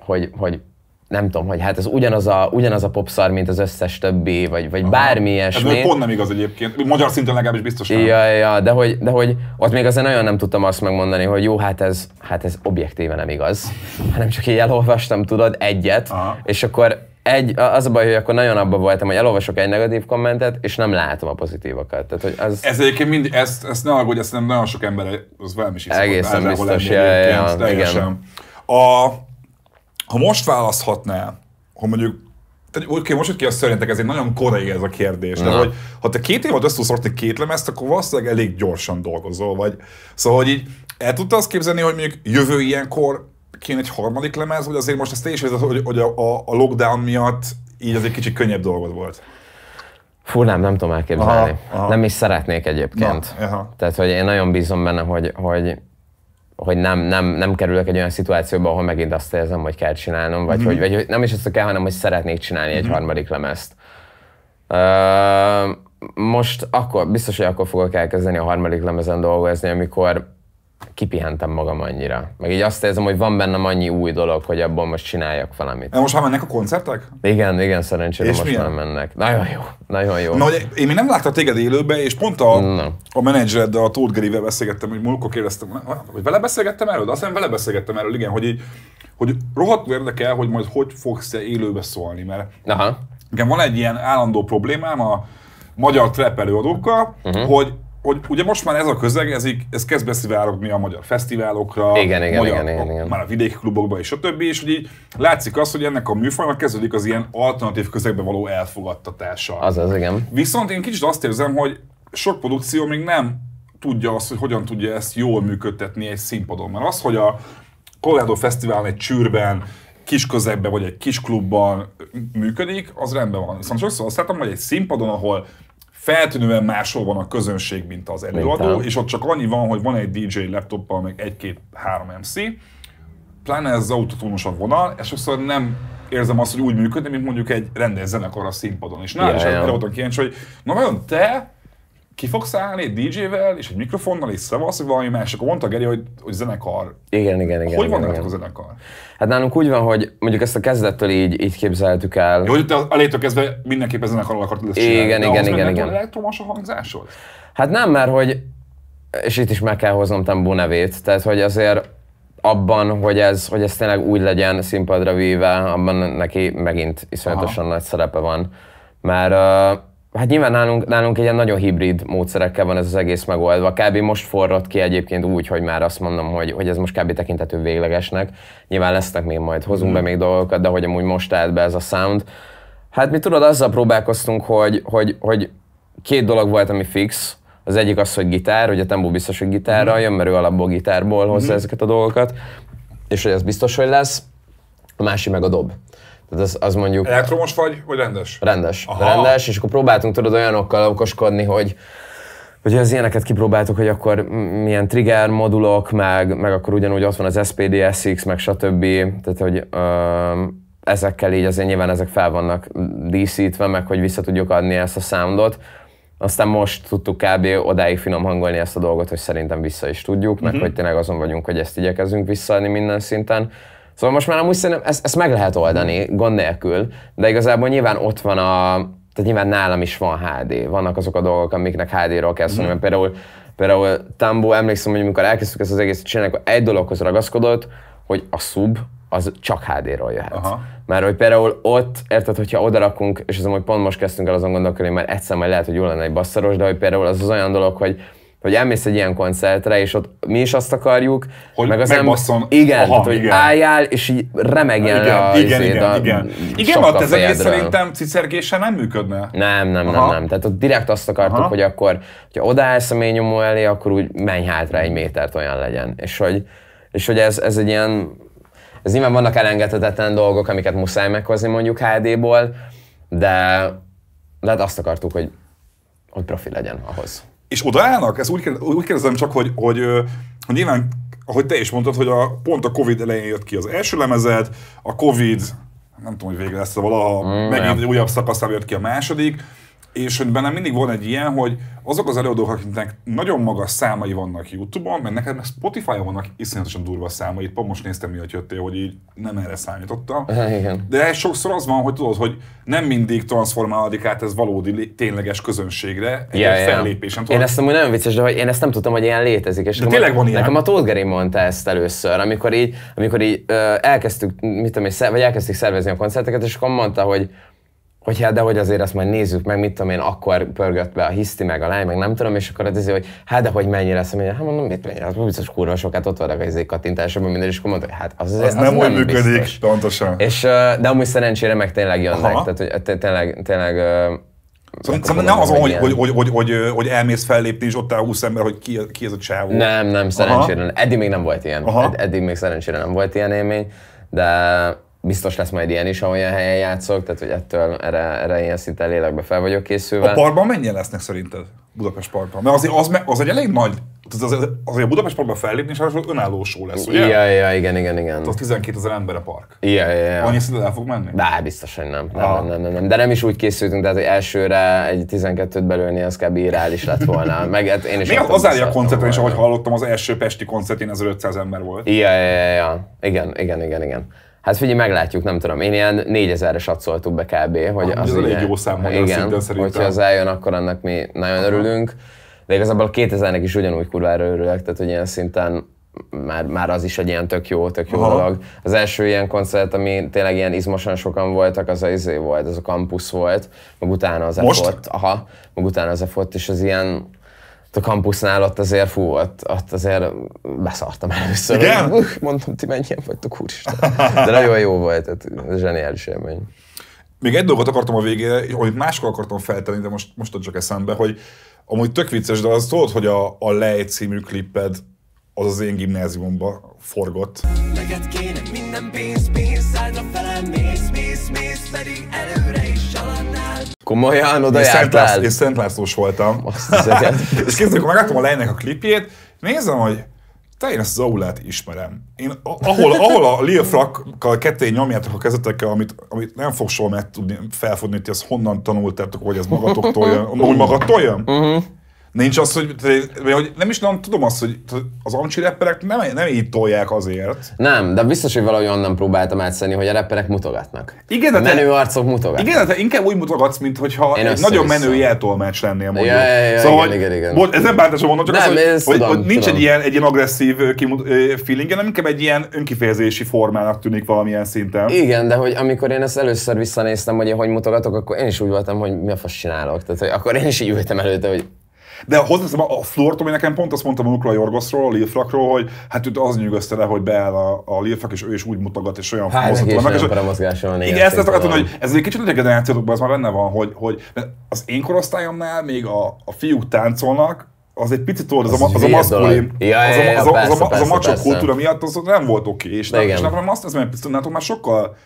S2: hogy, hogy nem tudom, hogy hát ez ugyanaz a, ugyanaz a popszar, mint az összes többi, vagy, vagy Aha. bármi hát, ilyesmi. Ez pont nem igaz egyébként, magyar szinten legalábbis biztos nem. Ja, ja, de hogy, de hogy ott még azért nagyon nem tudtam azt megmondani, hogy jó, hát ez, hát ez objektíve nem igaz, hanem hát csak így elolvastam, tudod, egyet, Aha. és akkor egy, az a baj, hogy akkor nagyon abban voltam, hogy elolvasok egy negatív kommentet, és nem látom a pozitívakat. Tehát, hogy az... Ez egyébként
S1: mind, ezt, ezt ne aggódj, ezt nem nagyon sok ember, az velem is így Egészen biztos, ja, ja, ja, igen. A, ha most választhatnál, ha mondjuk tehát, oké, most hogy ki a szörnyetek, ez egy nagyon korai ez a kérdés, de hogy ha te két év alatt össze tudsz két lemezt, akkor valószínűleg elég gyorsan dolgozol, vagy szóval, hogy így el tudta azt képzelni, hogy mondjuk jövő ilyenkor kéne egy harmadik lemez, vagy azért most ezt te is érzed, hogy, hogy a, a, a lockdown miatt így az egy kicsit könnyebb dolgod volt?
S2: Fú, nem, nem tudom elképzelni. Aha, aha. Nem is szeretnék egyébként. Na, Tehát, hogy én nagyon bízom benne, hogy, hogy hogy nem, nem, nem kerülök egy olyan szituációba, ahol megint azt érzem, hogy kell csinálnom, vagy, mm. hogy, vagy nem is azt kell, hanem hogy szeretnék csinálni mm. egy mhm. harmadik lemezt. Uh, most akkor, biztos, hogy akkor fogok elkezdeni a harmadik lemezen dolgozni, amikor kipihentem magam annyira. Meg így azt érzem, hogy van bennem annyi új dolog, hogy abból most csináljak valamit. De most
S1: már mennek a koncertek?
S2: Igen, igen, szerencsére és most milyen? nem mennek. Nagyon jó, nagyon jó. Na, hogy
S1: én még nem láttam téged élőbe, és pont a, Na. a menedzsered, a Tóth Gerivel beszélgettem, hogy múltkor kérdeztem, hogy vele beszélgettem erről, de azt hiszem vele beszélgettem erről, igen, hogy így, hogy rohadtul érdekel, hogy majd hogy fogsz -e élőbe szólni, mert Aha. igen, van egy ilyen állandó problémám a magyar trap előadókkal, uh-huh. hogy hogy ugye most már ez a közeg, ez, így, ez kezd beszivárogni a magyar fesztiválokra, igen, igen, magyar, igen, igen, igen. már a vidéki klubokba és a többi, és hogy így látszik az, hogy ennek a műfajnak kezdődik az ilyen alternatív közegbe való elfogadtatása. Az az, igen. Viszont én kicsit azt érzem, hogy sok produkció még nem tudja azt, hogy hogyan tudja ezt jól működtetni egy színpadon. Mert az, hogy a Colorado Fesztivál egy csűrben kis közegben vagy egy kis klubban működik, az rendben van. Viszont sokszor azt látom, hogy egy színpadon, ahol feltűnően máshol van a közönség, mint az előadó, és ott csak annyi van, hogy van egy DJ laptoppal, meg egy-két-három MC, pláne ez az autotónos vonal, és sokszor nem érzem azt, hogy úgy működne, mint mondjuk egy rendes zenekar a színpadon. És nálam is előadó kíváncsi, hogy na vajon te ki fogsz állni egy DJ-vel, és egy mikrofonnal, és szavasz, valami más. Akkor mondta Geri, hogy, hogy zenekar.
S2: Igen, igen, igen. Hogy igen, van igen. a zenekar? Hát nálunk úgy van, hogy mondjuk ezt a kezdettől így, így képzeltük el. Jó, hogy te elétől kezdve mindenképpen zenekarral akartad ezt csinálni. Igen, de igen, igen, igen.
S1: elektromos a hangzásod?
S2: Hát nem, mert hogy, és itt is meg kell hoznom Tambó nevét, tehát hogy azért abban, hogy ez, hogy ez tényleg úgy legyen színpadra víve, abban neki megint iszonyatosan Aha. nagy szerepe van. Mert uh, Hát nyilván nálunk, nálunk egy ilyen nagyon hibrid módszerekkel van ez az egész megoldva. Kb. most forrott ki egyébként úgy, hogy már azt mondom, hogy, hogy ez most kb. tekintető véglegesnek. Nyilván lesznek még majd, hozunk mm. be még dolgokat, de hogy amúgy most állt be ez a sound. Hát mi tudod, azzal próbálkoztunk, hogy, hogy, hogy két dolog volt, ami fix. Az egyik az, hogy gitár, hogy a Tembó biztos, hogy gitárra mm. Mm-hmm. jön, mert ő alapból gitárból hozza mm. ezeket a dolgokat, és hogy ez biztos, hogy lesz. A másik meg a dob. Tehát az, az mondjuk... Elektromos vagy, vagy rendes? Rendes. Aha. Rendes, és akkor próbáltunk tudod olyanokkal okoskodni, hogy hogy az ilyeneket kipróbáltuk, hogy akkor milyen trigger modulok, meg, meg akkor ugyanúgy ott van az SPD, SX, meg stb. Tehát, hogy ö, ezekkel így azért nyilván ezek fel vannak díszítve, meg hogy vissza tudjuk adni ezt a soundot. Aztán most tudtuk kb. odáig finom hangolni ezt a dolgot, hogy szerintem vissza is tudjuk, meg mm-hmm. hogy tényleg azon vagyunk, hogy ezt igyekezünk visszaadni minden szinten. Szóval most már amúgy szerintem ezt, ezt meg lehet oldani gond nélkül, de igazából nyilván ott van a, tehát nyilván nálam is van HD, vannak azok a dolgok, amiknek HD-ról kell szólni, mert például, például Tambó, emlékszem, hogy amikor elkezdtük ezt az egészet csinálni, akkor egy dologhoz ragaszkodott, hogy a sub, az csak HD-ról jöhet. Aha. Mert hogy például ott, érted, hogyha odarakunk, és azon, hogy pont most kezdtünk el azon gondolkodni, mert egyszer majd lehet, hogy jól lenne egy basszaros, de hogy például az az olyan dolog, hogy hogy elmész egy ilyen koncertre, és ott mi is azt akarjuk, hogy meg az nem, igen, Aha, tehát, hogy igen. álljál, és így remegjen igen, le a igen, igen, igen, a igen. Igen, ott ez egész szerintem
S1: cicergése nem működne.
S2: Nem, nem, Aha. nem, nem. Tehát ott direkt azt akartuk, Aha. hogy akkor, hogyha odaállsz a mélynyomó elé, akkor úgy menj hátra egy métert, olyan legyen. És hogy, és hogy ez, ez egy ilyen, ez nyilván vannak elengedhetetlen dolgok, amiket muszáj meghozni mondjuk HD-ból, de, de hát azt akartuk, hogy, hogy profi legyen ahhoz
S1: és odaállnak? ez úgy, úgy kérdezem csak, hogy, hogy, hogy nyilván, ahogy te is mondtad, hogy a, pont a Covid elején jött ki az első lemezed, a Covid, nem tudom, hogy végre lesz, valaha mm, megint egy újabb szakaszában jött ki a második, és hogy bennem mindig van egy ilyen, hogy azok az előadók, akiknek nagyon magas számai vannak YouTube-on, mert nekem Spotify-on vannak iszonyatosan durva számai, itt most néztem, miatt jöttél, hogy így nem erre számítottam. Igen. De sokszor az van, hogy tudod, hogy nem mindig transformálódik át ez valódi, tényleges
S2: közönségre, egy yeah, fellépésen. Tudod? Én ezt amúgy nagyon vicces, de hogy én ezt nem tudtam, hogy ilyen létezik. És de tényleg van ilyen. Nekem a Tóth Geri mondta ezt először, amikor így, amikor így ö, elkezdtük, mit tudom vagy elkezdtük szervezni a koncerteket, és akkor mondta, hogy hogy hát de hogy azért azt majd nézzük meg, mit tudom én, akkor pörgött be a hiszti, meg a lány, meg nem tudom, és akkor az hát azért, hogy hát de hogy mennyire lesz, hát mondom, mit mennyire, az biztos kurva sokat ott vannak az kattintásában, minden, és akkor mondta, hogy hát az, az, az, az nem, úgy működik, pontosan. És, de amúgy szerencsére meg tényleg jönnek, Aha. tehát hogy tényleg, tényleg Szóval, szóval nem az, hogy, hogy, hogy,
S1: hogy, hogy, hogy elmész fellépni, és ott áll 20 ember, hogy ki, ki ez a csávó. Nem, nem, szerencsére. Aha.
S2: Eddig még nem volt ilyen. Aha. eddig még szerencsére nem volt ilyen élmény, de biztos lesz majd ilyen is, amilyen helyen játszok, tehát hogy ettől erre, erre ilyen szinte lélekbe fel vagyok készülve. A parkban
S1: mennyien lesznek szerinted? Budapest parkban? Mert azért az,
S2: az egy elég nagy az, az, azért a Budapest parkban
S1: fellépni, és az önálló show lesz, ugye? Ja, ja,
S2: igen, igen, igen. Tehát 12
S1: ezer ember a park.
S2: Ja, ja, ja. Annyi szinte el fog menni? Bár biztos, hogy nem. Nem, ah. nem, nem, nem, De nem is úgy készültünk, tehát hogy elsőre egy 12-t belőni, az kb. irális lett volna. Meg hát én is. Még az állja a
S1: koncerten, és ahogy hallottam, az első pesti koncertén 1500 ember volt. Ja,
S2: ja, ja, ja. Igen, igen, igen, igen. Hát figyelj, meglátjuk, nem tudom. Én ilyen 4000-re satszoltuk be kb. Hogy ah, az ugye, egy jó szám igen, szinten szerintem. Hogyha az eljön, akkor annak mi nagyon Aha. örülünk. De igazából a 2000-nek is ugyanúgy kurvára örülök, tehát hogy ilyen szinten már, már az is egy ilyen tök jó, tök jó Aha. dolog. Az első ilyen koncert, ami tényleg ilyen izmosan sokan voltak, az a izé volt, az a campus volt, meg utána az Most? Effort. Aha, meg utána az effort, és az ilyen, a kampusznál ott azért fú, ott, ott azért beszartam először. Igen? Hogy, Mondtam, ti mennyien vagytok, úristen. De nagyon jó volt, tehát zseniális élmény.
S1: Még egy dolgot akartam a végére, amit máskor akartam feltenni, de most, most csak eszembe, hogy amúgy tök vicces, de az tudod, hogy a, a Lej című klipped az az én gimnáziumban forgott.
S2: Neked kéne minden pénz, pénz, szállna felem, mész, mész, mész, pedig elő
S1: Komolyan oda én jártál? Szent és Szent Lászlós voltam. és képzeld, amikor megláttam a lejnek a klipjét, nézem, hogy te én ezt az aulát ismerem. Én, ahol, ahol a Lil Frakkal ketté nyomjátok a kezetekkel, amit, amit nem fog soha meg tudni felfogni, hogy ti ezt honnan tanultátok, hogy ez magatoktól jön, úgy magattól jön. Uh-huh. Nincs az, hogy, hogy nem is nem tudom azt, hogy az amcsi
S2: rapperek nem, nem így tolják azért. Nem, de biztos, hogy valahogy onnan próbáltam átszenni, hogy a rapperek mutogatnak.
S1: Igen, de menő te, arcok mutogatnak. Igen, de te inkább úgy mutogatsz, mint hogyha Én egy nagyon menő jeltolmács lennél mondjuk. Ja, ja, ja, szóval, igen, igen, igen. Bocs, ez nem bántásom mondom, csak nem, az, hogy, hogy, tudom, hogy, nincs tudom. egy ilyen, egy ilyen agresszív
S2: kimut, feeling, hanem inkább egy ilyen önkifejezési formának tűnik valamilyen szinten. Igen, de hogy amikor én ezt először visszanéztem, hogy én hogy mutogatok, akkor én is úgy voltam, hogy mi a fasz csinálok. Tehát, hogy akkor én is így ültem előtte, hogy
S1: de hozzáteszem, a Flort, ami nekem pont azt mondtam a Lukra Jorgoszról, a Lilfrakról, hogy hát őt az nyűgözte le, hogy beáll a, a Lilfrak, és ő is úgy mutogat, és olyan hát, mozdulatok vannak. És, mozgása van. Igen, ezt akartam, hogy ez egy kicsit a generációtokban ez már benne van, hogy, hogy az én korosztályomnál még a, a fiúk táncolnak, az egy picit old, az, az, a, maszkulin, az, a, macsok kultúra miatt az nem volt oké, és, nem, és nem, azt hiszem, hogy már sokkal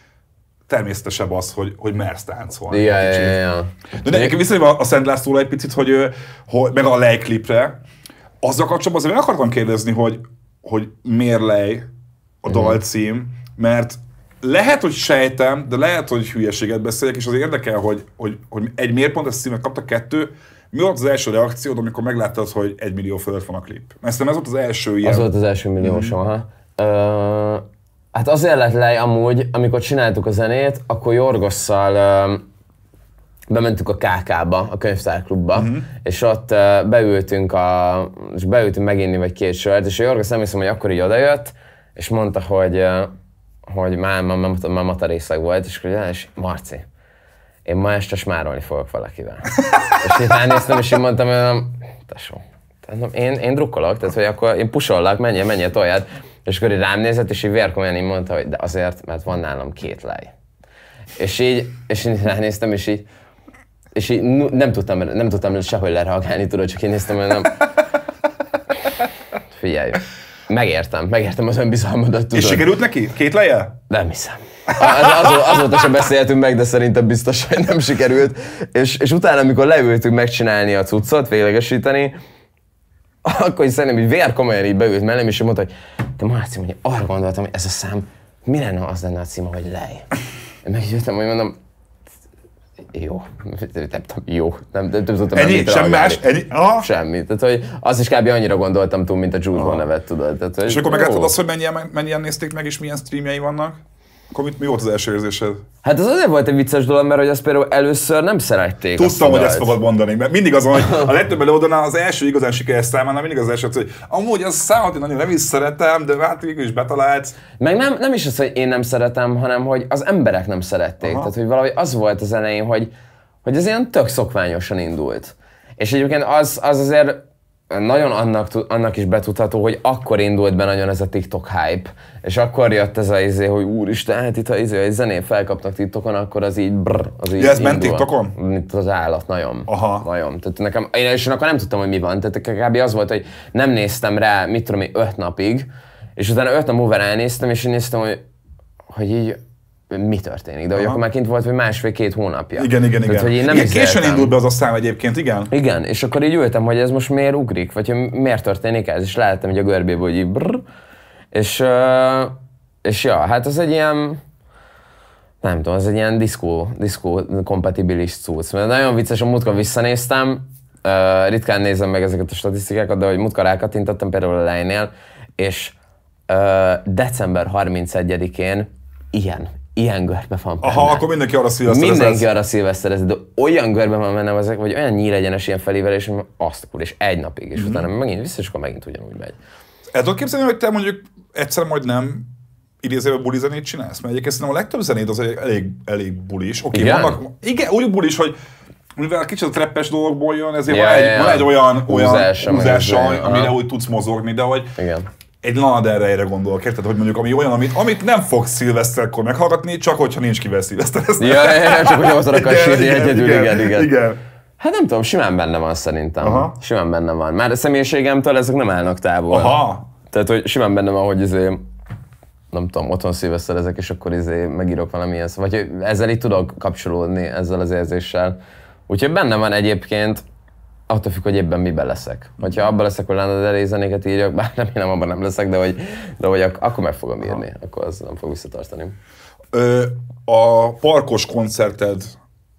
S1: természetesebb az, hogy, hogy mersz táncolni. Ja, ja, ja. De ne, nekem visszajövő a Szent Lászlóra egy picit, hogy, hogy meg a lejklipre, azzal kapcsolatban azért meg akartam kérdezni, hogy, hogy miért lej a mhm. cím, mert lehet, hogy sejtem, de lehet, hogy hülyeséget beszélek, és az érdekel, hogy, hogy, hogy egy miért pont ezt a címet kapta, kettő, mi volt az első reakciód, amikor megláttad, hogy egy millió fölött van a klip? Mert ez volt az első ilyen. Az volt az
S2: első millió. mm. hmm soha. Uh, Hát azért lett lej amúgy, amikor csináltuk a zenét, akkor Jorgosszal uh, bementük a KK-ba, a könyvtárklubba, uh-huh. és ott uh, beültünk, a, és beültünk meginni vagy két sört, és a Jorgosz hiszem, hogy akkor így odajött, és mondta, hogy, hogy már, már, már, már részleg volt, és akkor és Marci, én ma este smárolni fogok valakivel. és én ránéztem, és én mondtam, hogy tesó, én, én drukkolok, tehát hogy akkor én pusollak, menjél, menjél, tolját. És akkor így rám nézett, és így vérkomolyan így mondta, hogy de azért, mert van nálam két lej. És így, és így ránéztem, és így, és így nem tudtam, nem tudtam sehogy lereagálni, tudod, csak én néztem, hogy nem. Figyelj, megértem, megértem az önbizalmadat, tudod. És sikerült neki? Két leje? Nem hiszem. Az, az, azóta sem beszéltünk meg, de szerintem biztos, hogy nem sikerült. És, és utána, amikor leültünk megcsinálni a cuccot, véglegesíteni, akkor is szerintem így komolyan így beült mellem és mondta, hogy te Marci, mondja, arra gondoltam, hogy ez a szám, mi lenne az lenne a címa, hogy lej. Megjöttem, hogy mondom, jó, nem tudom, jó, nem, nem, nem tudtam Ennyi, semmi más? Ennyi? Semmi, tehát hogy az is kb. annyira gondoltam túl, mint a Jules nevet, tudod. Tehát, és akkor meglátod azt, hogy
S1: mennyien, mennyien nézték meg, és milyen streamjei vannak?
S2: Akkor mit, mi volt az első érzésed? Hát ez azért volt egy vicces dolog, mert hogy ezt például először nem szerették. Tudtam, hogy ezt fogod
S1: mondani, mert mindig az, hogy a legtöbb előadónál az első igazán sikeres számára mindig az első, hogy amúgy az számot én nem is
S2: szeretem, de hát végül is betalálsz. Meg nem, nem is az, hogy én nem szeretem, hanem hogy az emberek nem szerették. Aha. Tehát, hogy valahogy az volt az elején, hogy, hogy ez ilyen tök szokványosan indult. És egyébként az, az azért nagyon annak, annak is betudható, hogy akkor indult be nagyon ez a TikTok hype, és akkor jött ez a izé, hogy úristen, hát itt ha izé, egy zenét felkapnak TikTokon, akkor az így brr, az így ja, ez ment TikTokon? Mint az állat, nagyon. Aha. Nagyon. Tehát nekem, én, és akkor nem tudtam, hogy mi van. Tehát kb. az volt, hogy nem néztem rá, mit tudom én, öt napig, és utána öt nap múlva elnéztem, és én néztem, hogy, hogy így, mi történik. De hogy akkor már kint volt, hogy másfél-két hónapja. Igen, igen, Tehát, igen. Hogy én nem igen későn indult be az a szám egyébként, igen? Igen, és akkor így ültem, hogy ez most miért ugrik, vagy hogy miért történik ez, és láttam hogy a görbéből, hogy így brrr, és, és ja, hát az egy ilyen, nem tudom, az egy ilyen diszkó, diszkó kompatibilis cucc. Mert nagyon vicces, a múltkor visszanéztem, ritkán nézem meg ezeket a statisztikákat, de hogy múltkor rákatintottam például a lejnél, és december 31-én ilyen ilyen görbe van benne. Aha, akkor
S1: mindenki arra szilveszterezett. Mindenki arra
S2: szilveszterezett, de olyan görbe van benne ezek, vagy olyan nyíregyenes ilyen felévelés, hogy azt akkor, és egy napig, és mm-hmm. utána megint vissza, és akkor megint ugyanúgy megy. El tudod képzelni,
S1: hogy te mondjuk egyszer majd nem idézőben buli zenét csinálsz? Mert egyébként szerintem a legtöbb zenét az elég, elég bulis. Oké, okay, igen? vannak, igen, úgy bulis, hogy mivel kicsit a treppes dolgokból jön, ezért yeah, van, egy, yeah. van egy olyan, olyan húzása, amire úgy tudsz mozogni, de hogy igen egy Lanaderre erre gondolok, érted? Hogy mondjuk, ami olyan, amit, amit nem fogsz szilveszterkor meghallgatni, csak hogyha nincs kivel szilveszterezni. Ja, ja, csak hogyha azon arra sírni igen, egyedül, igen, igen, igen. igen.
S2: Hát nem tudom, simán benne van szerintem. Aha. Simán benne van. Már a személyiségemtől ezek nem állnak távol. Aha. Tehát, hogy simán benne van, hogy izé, nem tudom, otthon ezek és akkor izé megírok valami szó. Vagy ezzel itt tudok kapcsolódni, ezzel az érzéssel. Úgyhogy benne van egyébként, attól függ, hogy ebben miben leszek. Hogyha abban leszek, hogy lenne elé zenéket írjak, bár nem abban nem leszek, de hogy, de hogy ak- akkor meg fogom írni, ha. akkor az nem fog visszatartani. Ö,
S1: a parkos koncerted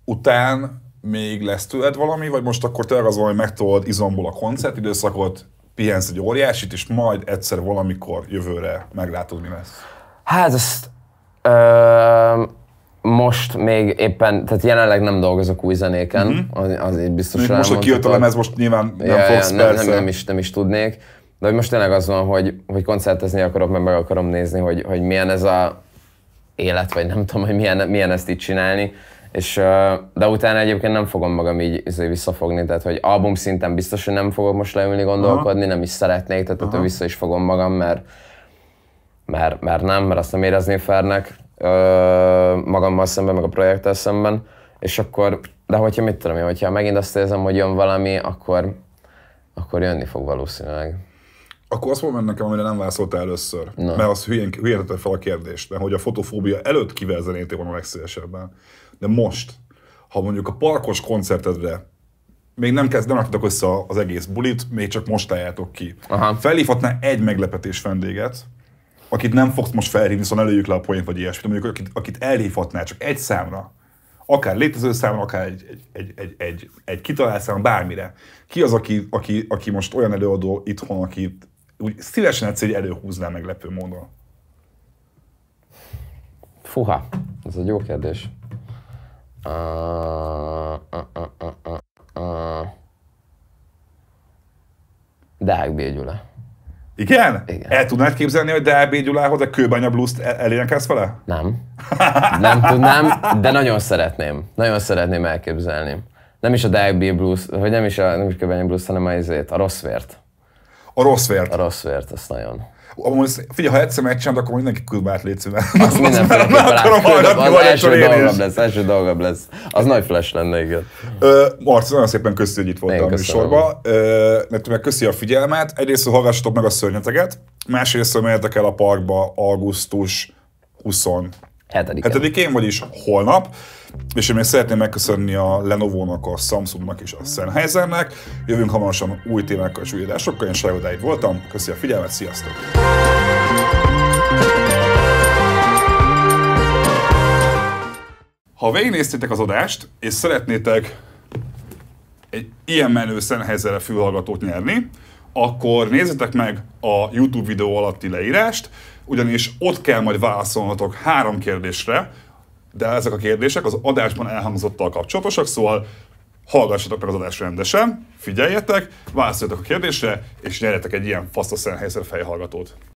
S1: után még lesz tőled valami, vagy most akkor te az hogy megtolod izomból a időszakot, pihensz egy óriásit, és majd egyszer valamikor jövőre meglátod, mi lesz?
S2: Hát ezt... Ö- most még éppen, tehát jelenleg nem dolgozok új zenéken, uh-huh. az, azért biztos Most, hogy kijött a lemez, most
S1: nyilván nem ja, fogsz, ja, Nem, nem, nem,
S2: is, nem is tudnék. De hogy most tényleg az van, hogy, hogy koncertezni akarok, mert meg akarom nézni, hogy, hogy milyen ez a élet, vagy nem tudom, hogy milyen, milyen ezt így csinálni. És, de utána egyébként nem fogom magam így izé visszafogni, tehát hogy album szinten biztos, hogy nem fogok most leülni gondolkodni, Aha. nem is szeretnék, tehát tehát vissza is fogom magam, mert, mert, mert nem, mert azt nem érezném fernek, magammal szemben, meg a projekttel szemben, és akkor, de hogyha mit tudom én, hogyha megint azt érzem, hogy jön valami, akkor, akkor jönni fog valószínűleg.
S1: Akkor azt mondom nekem, amire nem válaszoltál először, Na. mert az hülyén, hülyén fel a kérdést, de hogy a fotofóbia előtt kivel zenétél volna legszívesebben. De most, ha mondjuk a parkos koncertedre még nem kezd, nem raktatok össze az egész bulit, még csak most álljátok ki. Aha. egy meglepetés vendéget, akit nem fogsz most felhívni, szóval előjük le a poént, vagy ilyesmit, mondjuk akit, akit elhívhatnál csak egy számra, akár létező számra, akár egy, egy, egy, egy, egy, egy kitalált számra, bármire. Ki az, aki, aki, aki most olyan előadó itthon, aki úgy szívesen egyszer egy előhúznál meglepő módon?
S2: Fuha, ez egy jó kérdés. Uh, uh, uh, uh, uh, uh. Deák Bégyula. Igen? Igen. El
S1: tudnád képzelni, hogy Deábé Gyulához a kőbánya blúzt elénekelsz vele? Nem. Nem tudnám, de
S2: nagyon szeretném. Nagyon szeretném elképzelni. Nem is a Deábé blues, vagy nem is a, nem is kőbánya blues, hanem a, a rossz vért. A rossz vért. A rossz vért, azt nagyon.
S1: Amúgy, figyelj, ha egyszer megcsinálod, akkor mindenki küld át légy az nem akarom hallgatni, hogy első dolgom
S2: lesz, első dolgom lesz. Az nagy flash lenne, igen. Marci, nagyon szépen köszi, hogy itt
S1: voltál a műsorban. Mert meg köszi a figyelmet. Egyrészt, hogy hallgassatok meg a szörnyeteket. másrészt, hogy mehetek el a parkba augusztus 27-én, vagyis holnap. És én még szeretném megköszönni a Lenovo-nak, a Samsungnak és a Sennheisernek. Jövünk hamarosan új témákkal és új adásokkal. Én Sajodáig voltam. Köszi a figyelmet, sziasztok! Ha végignéztétek az adást, és szeretnétek egy ilyen menő Sennheiser fülhallgatót nyerni, akkor nézzetek meg a YouTube videó alatti leírást, ugyanis ott kell majd válaszolnatok három kérdésre, de ezek a kérdések az adásban elhangzottal kapcsolatosak, szóval hallgassatok meg az adást rendesen, figyeljetek, válaszoljatok a kérdésre, és nyerjetek egy ilyen faszaszen szenhelyzet fejhallgatót.